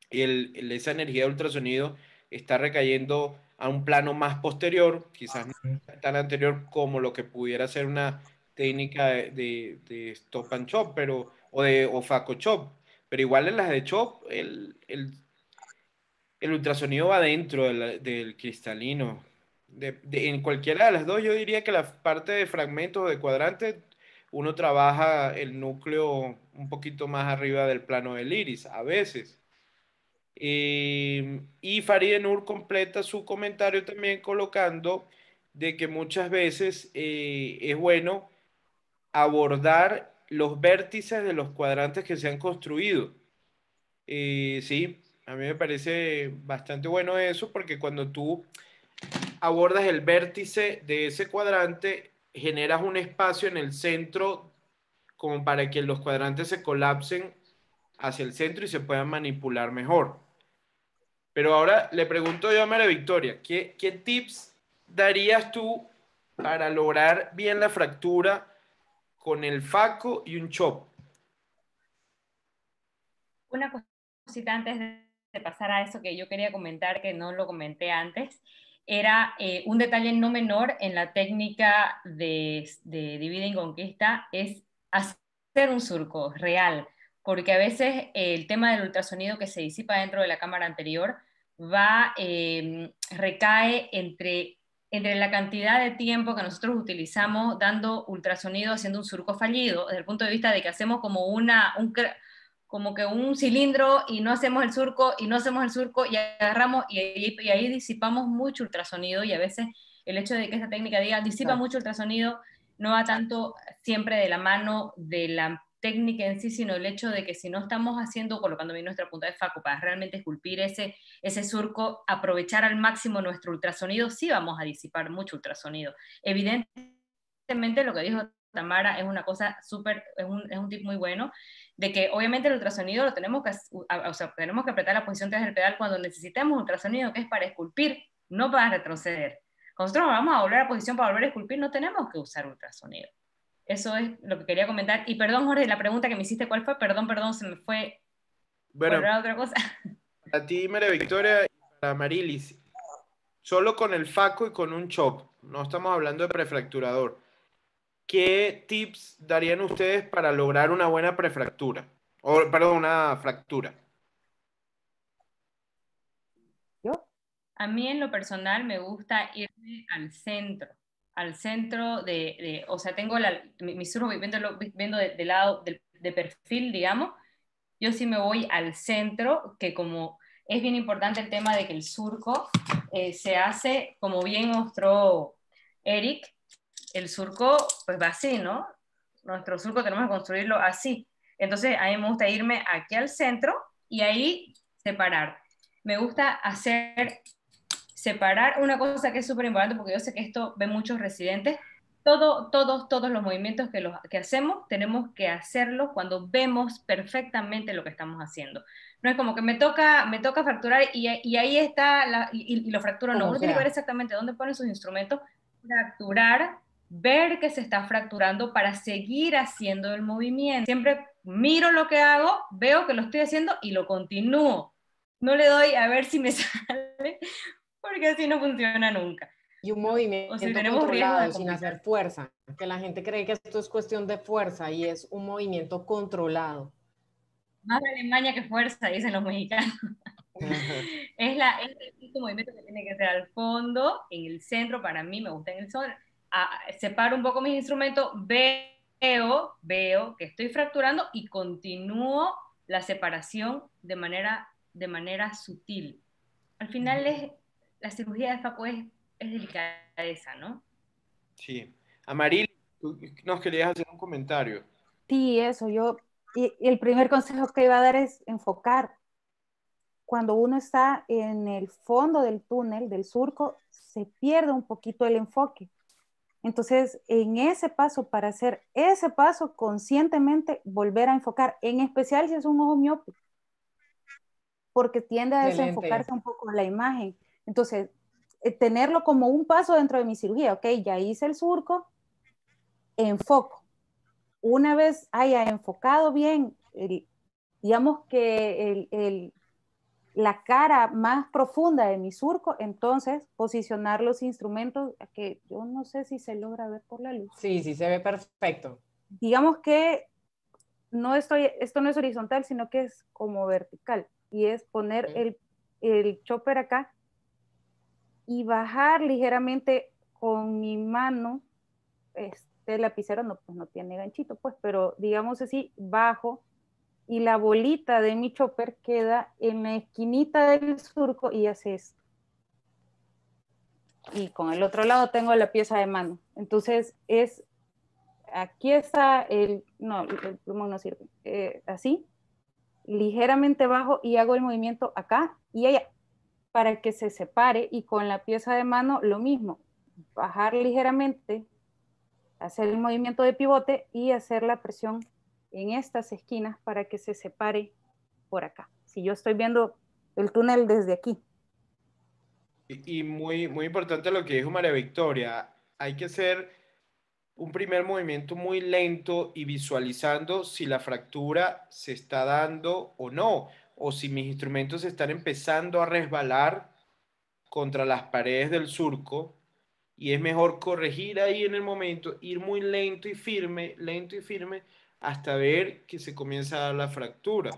esa energía de ultrasonido está recayendo a un plano más posterior, quizás no tan anterior como lo que pudiera ser una técnica de, stop and chop, pero, o de o faco chop, pero igual en las de chop, el, ultrasonido va dentro del, cristalino. en cualquiera de las dos, yo diría que la parte de fragmentos de cuadrante, uno trabaja el núcleo un poquito más arriba del plano del iris, a veces. Em, y Farid Nur completa su comentario también colocando de que muchas veces eh, es bueno abordar los vértices de los cuadrantes que se han construido. Eh, sí, a mí me parece bastante bueno eso porque cuando tú abordas el vértice de ese cuadrante, generas un espacio en el centro como para que los cuadrantes se colapsen hacia el centro y se puedan manipular mejor. Pero ahora le pregunto yo a María Victoria, ¿qué, tips darías tú para lograr bien la fractura con el faco y un chop? Una cosita antes de pasar a eso que yo quería comentar, que no lo comenté antes, era eh, un detalle no menor en la técnica de, de divide y conquista, es hacer un surco real, porque a veces el tema del ultrasonido que se disipa dentro de la cámara anterior va, em, recae entre, entre la cantidad de tiempo que nosotros utilizamos dando ultrasonido haciendo un surco fallido, desde el punto de vista de que hacemos como una, un, como que un cilindro y no hacemos el surco y no hacemos el surco y agarramos y, ahí disipamos mucho ultrasonido y a veces el hecho de que esta técnica diga disipa mucho ultrasonido no va tanto siempre de la mano de la técnica en sí, sino el hecho de que si no estamos haciendo, colocando bien nuestra punta de faco para realmente esculpir ese, ese surco, aprovechar al máximo nuestro ultrasonido, sí vamos a disipar mucho ultrasonido. Evidentemente lo que dijo Tamara es una cosa súper, es un, es tip muy bueno, de que obviamente el ultrasonido lo tenemos que, o sea, tenemos que apretar la posición tras el pedal cuando necesitemos ultrasonido, que es para esculpir, no para retroceder. Cuando nosotros vamos a volver a posición para volver a esculpir, no tenemos que usar ultrasonido. Eso es lo que quería comentar. Y perdón, Jorge, la pregunta que me hiciste, ¿cuál fue? Perdón, perdón, se me fue. Bueno, otra cosa. [laughs] A ti, Mere Victoria, y para Marilis, solo con el FACO y con un CHOP, no estamos hablando de prefracturador. ¿Qué tips darían ustedes para lograr una buena prefractura? O, perdón, una fractura. ¿Yo? A mí en lo personal me gusta irme al centro al centro de, o sea, tengo la, mi, surco viendo, viendo de, lado, de, perfil, digamos, yo sí me voy al centro, que como es bien importante el tema de que el surco eh, se hace, como bien mostró Eric, el surco pues va así, ¿no? Nuestro surco tenemos que construirlo así. Entonces a mí me gusta irme aquí al centro y ahí separar. Me gusta hacer separar una cosa que es súper importante, porque yo sé que esto ven muchos residentes, todo, todos, todos los movimientos que, los, que hacemos tenemos que hacerlos cuando vemos perfectamente lo que estamos haciendo. No es como que me toca, me toca fracturar y, ahí está, y, lo fracturo, no, uno tiene que ver exactamente dónde ponen sus instrumentos, fracturar, ver que se está fracturando para seguir haciendo el movimiento. Siempre miro lo que hago, veo que lo estoy haciendo y lo continúo. No le doy a ver si me [laughs] sale, porque así no funciona nunca. Y un movimiento tenemos controlado, sin hacer fuerza, que la gente cree que esto es cuestión de fuerza y es un movimiento controlado. Más Alemania que fuerza, dicen los mexicanos. es, la, es el movimiento que tiene que ser al fondo, en el centro, para mí me gusta en el sol. Ah, separo un poco mis instrumentos, veo, veo que estoy fracturando y continúo la separación de manera, de manera sutil. Al final es la cirugía de Facu es, delicadeza, ¿no? Sí. Amaril, nos querías hacer un comentario. Sí, eso, yo, y, el primer consejo que iba a dar es enfocar. Cuando uno está en el fondo del túnel, del surco, se pierde un poquito el enfoque. Entonces, en ese paso, para hacer ese paso conscientemente, volver a enfocar, en especial si es un ojo miope, porque tiende a desenfocarse un poco la imagen. Entonces, eh, tenerlo como un paso dentro de mi cirugía, ok, ya hice el surco, enfoco. Una vez haya enfocado bien, digamos que la cara más profunda de mi surco, entonces posicionar los instrumentos, que yo no sé si se logra ver por la luz. Sí, sí, se ve perfecto. Digamos que no estoy, esto no es horizontal, sino que es como vertical, y es poner el, el chopper acá y bajar ligeramente con mi mano, este lapicero no, pues no tiene ganchito, pues, pero digamos así, bajo y la bolita de mi chopper queda en la esquinita del surco y hace esto. Y con el otro lado tengo la pieza de mano. Entonces es, aquí está el, no, el plumón no sirve, eh, así, ligeramente bajo y hago el movimiento acá y allá para que se separe y con la pieza de mano lo mismo, bajar ligeramente, hacer el movimiento de pivote y hacer la presión en estas esquinas para que se separe por acá. Si yo estoy viendo el túnel desde aquí. Y, muy, muy importante lo que dijo María Victoria, hay que hacer un primer movimiento muy lento y visualizando si la fractura se está dando o no o si mis instrumentos están empezando a resbalar contra las paredes del surco y es mejor corregir ahí en el momento, ir muy lento y firme, lento y firme, hasta ver que se comienza a dar la fractura.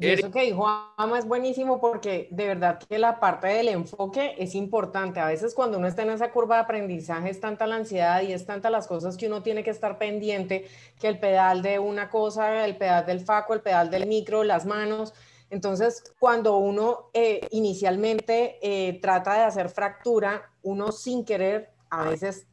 Y eso eh, que dijo Ama es buenísimo porque de verdad que la parte del enfoque es importante. A veces cuando uno está en esa curva de aprendizaje es tanta la ansiedad y es tanta las cosas que uno tiene que estar pendiente, que el pedal de una cosa, el pedal del faco, el pedal del micro, las manos. Entonces, cuando uno eh, inicialmente eh, trata de hacer fractura, uno sin querer a veces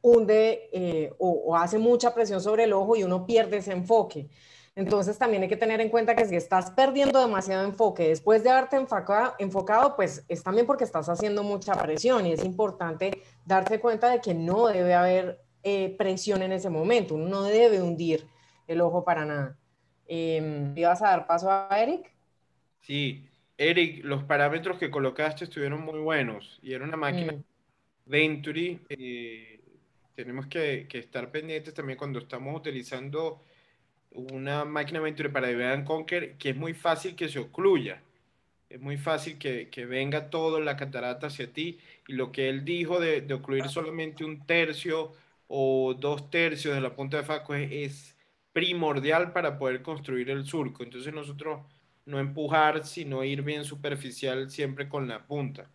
hunde o hace mucha presión sobre el ojo y uno pierde ese enfoque. Entonces también hay que tener en cuenta que si estás perdiendo demasiado enfoque después de haberte enfocado, pues es también porque estás haciendo mucha presión y es importante darte cuenta de que no debe haber eh, presión en ese momento, uno no debe hundir el ojo para nada. Eh, ¿Ibas a dar paso a Eric? Sí, Eric, los parámetros que colocaste estuvieron muy buenos y era una máquina mm. Venturi. Eh, tenemos que, que estar pendientes también cuando estamos utilizando una máquina aventura para Divide Conquer que es muy fácil que se ocluya. Es muy fácil que, venga todo la catarata hacia ti. Y lo que él dijo de, de, ocluir solamente un tercio o dos tercios de la punta de Faco es, primordial para poder construir el surco. Entonces nosotros no empujar, sino ir bien superficial siempre con la punta.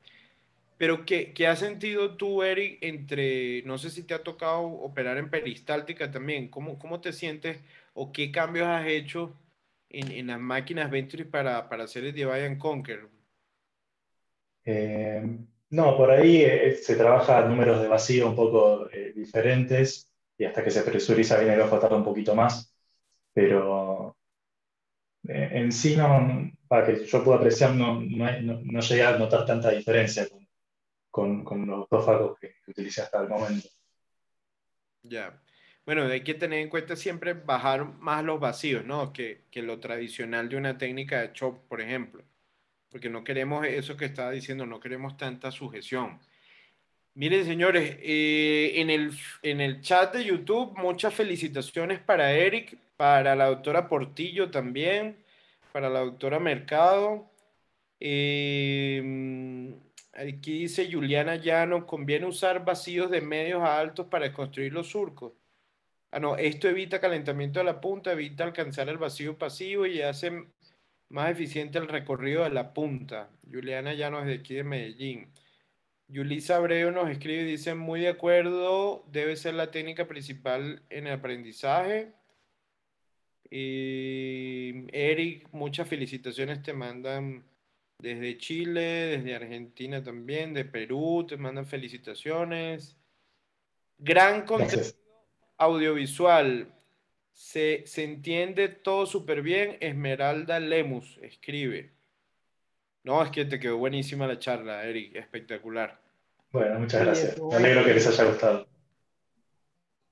Pero ¿qué, ¿qué, has sentido tú, Eric, entre, no sé si te ha tocado operar en peristáltica también, ¿cómo, cómo te sientes o qué cambios has hecho en, las máquinas Venturi para, hacer el Divide and Conquer? no, por ahí eh, eh, se trabaja números de vacío un poco eh, diferentes y hasta que se presuriza viene el ojo un poquito más, pero en sí para que yo pueda apreciar, no, no, llegué a notar tanta diferencia con, los dos que utilicé hasta el momento. Ya. Bueno, hay que tener en cuenta siempre bajar más los vacíos, ¿no? Que, lo tradicional de una técnica de chop, por ejemplo. Porque no queremos eso que estaba diciendo, no queremos tanta sujeción. Miren, señores, eh, en, el, chat de YouTube, muchas felicitaciones para Eric, para la doctora Portillo también, para la doctora Mercado. Eh, aquí dice Juliana Llano, conviene usar vacíos de medios a altos para construir los surcos. Ah, no, esto evita calentamiento de la punta, evita alcanzar el vacío pasivo y hace más eficiente el recorrido de la punta. Juliana es de aquí de Medellín. Yulisa Abreu nos escribe y dice, muy de acuerdo, debe ser la técnica principal en el aprendizaje. Y Eric, muchas felicitaciones te mandan desde Chile, desde Argentina también, de Perú, te mandan felicitaciones. Gran consejo audiovisual. Se, entiende todo súper bien. Esmeralda Lemus escribe. No, es que te quedó buenísima la charla, Eric. Espectacular. Bueno, muchas gracias. Me alegro que les haya gustado.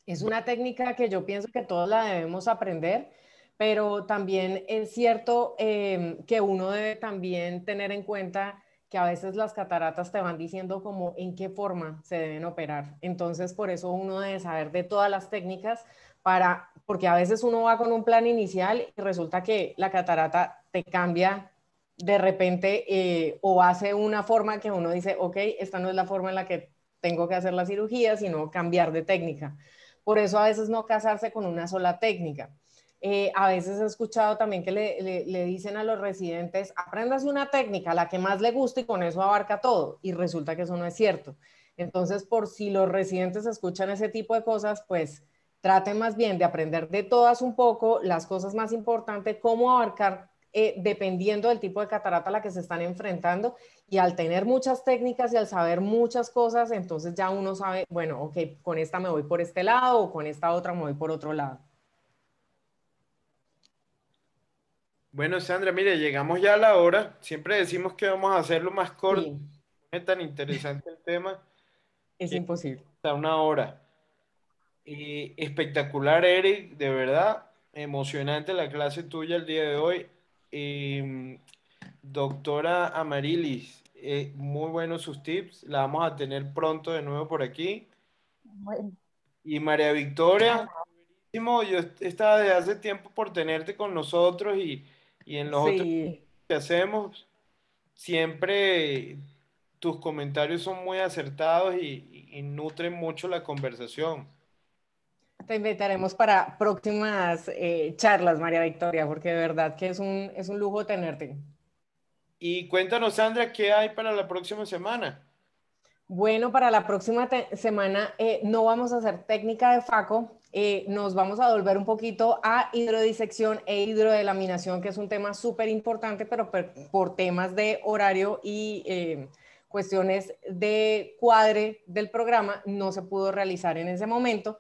Es una técnica que yo pienso que todos la debemos aprender, pero también es cierto eh, que uno debe también tener en cuenta que a veces las cataratas te van diciendo como en qué forma se deben operar. Entonces, por eso uno debe saber de todas las técnicas para, porque a veces uno va con un plan inicial y resulta que la catarata te cambia de repente eh, o hace una forma que uno dice, ok, esta no es la forma en la que tengo que hacer la cirugía, sino cambiar de técnica. Por eso a veces no casarse con una sola técnica. Eh, a veces he escuchado también que le, dicen a los residentes, apréndase una técnica, la que más le guste y con eso abarca todo. Y resulta que eso no es cierto. Entonces, por si los residentes escuchan ese tipo de cosas, pues traten más bien de aprender de todas un poco las cosas más importantes, cómo abarcar eh, dependiendo del tipo de catarata a la que se están enfrentando. Y al tener muchas técnicas y al saber muchas cosas, entonces ya uno sabe, bueno, ok, con esta me voy por este lado o con esta otra me voy por otro lado. Bueno, Sandra, mire, llegamos ya a la hora. Siempre decimos que vamos a hacerlo más corto. Es tan interesante el tema. Es eh, imposible. Está una hora. Y eh, espectacular, Eric, de verdad. Emocionante la clase tuya el día de hoy. Em, doctora Amarilis, eh, muy buenos sus tips. La vamos a tener pronto de nuevo por aquí. Bueno. Y María Victoria, yo estaba de hace tiempo por tenerte con nosotros y y en los otros que hacemos, siempre tus comentarios son muy acertados y, nutren mucho la conversación. Te invitaremos para próximas eh, charlas, María Victoria, porque de verdad que es un, es un lujo tenerte. Y cuéntanos, Sandra, ¿qué hay para la próxima semana? Bueno, para la próxima semana eh, no vamos a hacer técnica de FACO, eh, nos vamos a volver un poquito a hidrodisección e hidrodelaminación, que es un tema súper importante, pero por temas de horario y eh, cuestiones de cuadre del programa no se pudo realizar en ese momento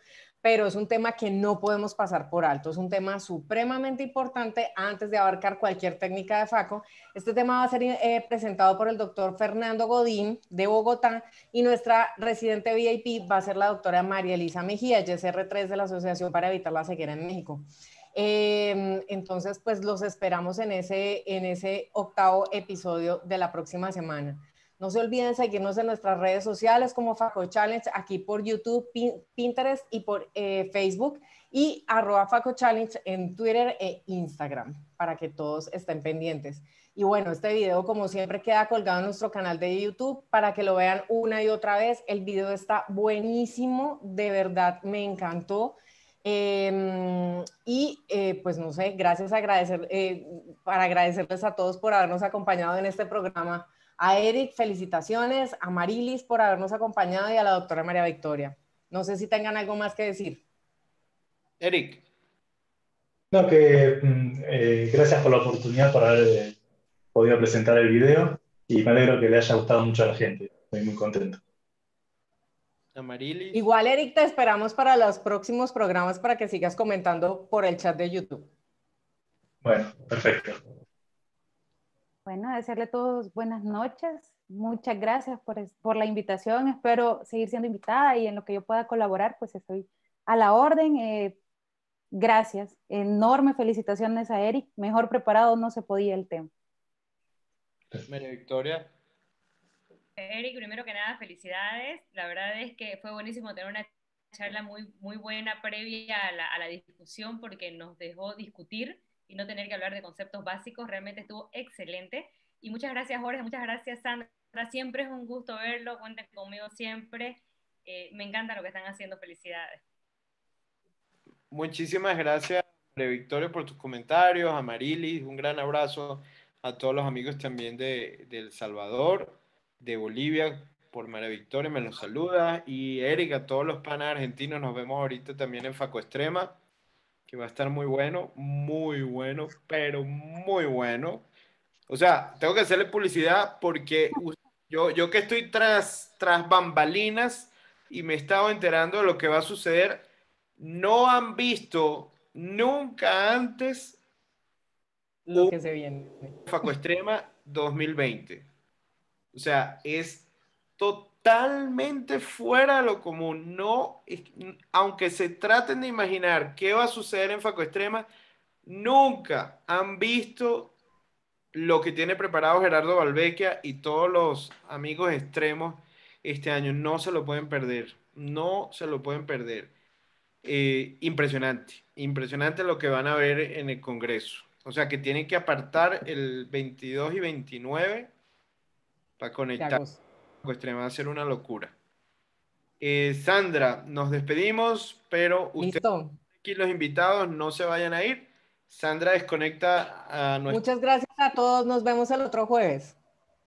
pero es un tema que no podemos pasar por alto, es un tema supremamente importante antes de abarcar cualquier técnica de FACO. Este tema va a ser eh, presentado por el doctor Fernando Godín de Bogotá y nuestra residente VIP va a ser la doctora María Elisa Mejía, YSR3 de la Asociación para Evitar la Ceguera en México. Em, entonces, pues los esperamos en ese, en ese octavo episodio de la próxima semana. No se olviden seguirnos en nuestras redes sociales como Faco Challenge, aquí por YouTube, Pinterest y por eh, Facebook, y arroba Faco Challenge en Twitter e Instagram, para que todos estén pendientes. Y bueno, este video, como siempre, queda colgado en nuestro canal de YouTube para que lo vean una y otra vez. El video está buenísimo, de verdad me encantó. Em, y eh, pues no sé, gracias eh, para agradecerles a todos por habernos acompañado en este programa a Eric, felicitaciones, a Marilis por habernos acompañado y a la doctora María Victoria. No sé si tengan algo más que decir. Eric. No, que mm, eh, gracias por la oportunidad por haber eh, podido presentar el video y me alegro que le haya gustado mucho a la gente. Estoy muy contento. Igual, Eric, te esperamos para los próximos programas para que sigas comentando por el chat de YouTube. Bueno, perfecto. Bueno, desearle a todos buenas noches. Muchas gracias por, por, la invitación. Espero seguir siendo invitada y en lo que yo pueda colaborar, pues estoy a la orden. Eh, gracias. Enormes felicitaciones a Eric. Mejor preparado no se podía el tema. María Victoria. Eric, primero que nada, felicidades. La verdad es que fue buenísimo tener una charla muy, muy buena previa a la, a la discusión porque nos dejó discutir y no tener que hablar de conceptos básicos. Realmente estuvo excelente. Y muchas gracias, Jorge. Muchas gracias, Sandra. Siempre es un gusto verlo. Cuenten conmigo siempre. Eh, me encanta lo que están haciendo. Felicidades. Muchísimas gracias, Victoria, por tus comentarios. A Marilis, un gran abrazo. A todos los amigos también de, El Salvador, de Bolivia, por María Victoria, me los saluda. Y Erika, todos los panas argentinos, nos vemos ahorita también en Faco Extrema que va a estar muy bueno, muy bueno, pero muy bueno. O sea, tengo que hacerle publicidad porque yo, yo que estoy tras, tras bambalinas y me he estado enterando de lo que va a suceder, no han visto nunca antes lo que se viene. Faco Extrema 2020. O sea, es totalmente totalmente fuera de lo común. No, aunque se traten de imaginar qué va a suceder en Faco Extrema, nunca han visto lo que tiene preparado Gerardo Valvecchia y todos los amigos extremos este año. No se lo pueden perder. No se lo pueden perder. Eh, impresionante. Impresionante lo que van a ver en el Congreso. O sea que tienen que apartar el 22 y 29 para conectar va a ser una locura. Eh, Sandra, nos despedimos, pero usted aquí los invitados no se vayan a ir. Sandra desconecta a nuestro... Muchas gracias a todos, nos vemos el otro jueves.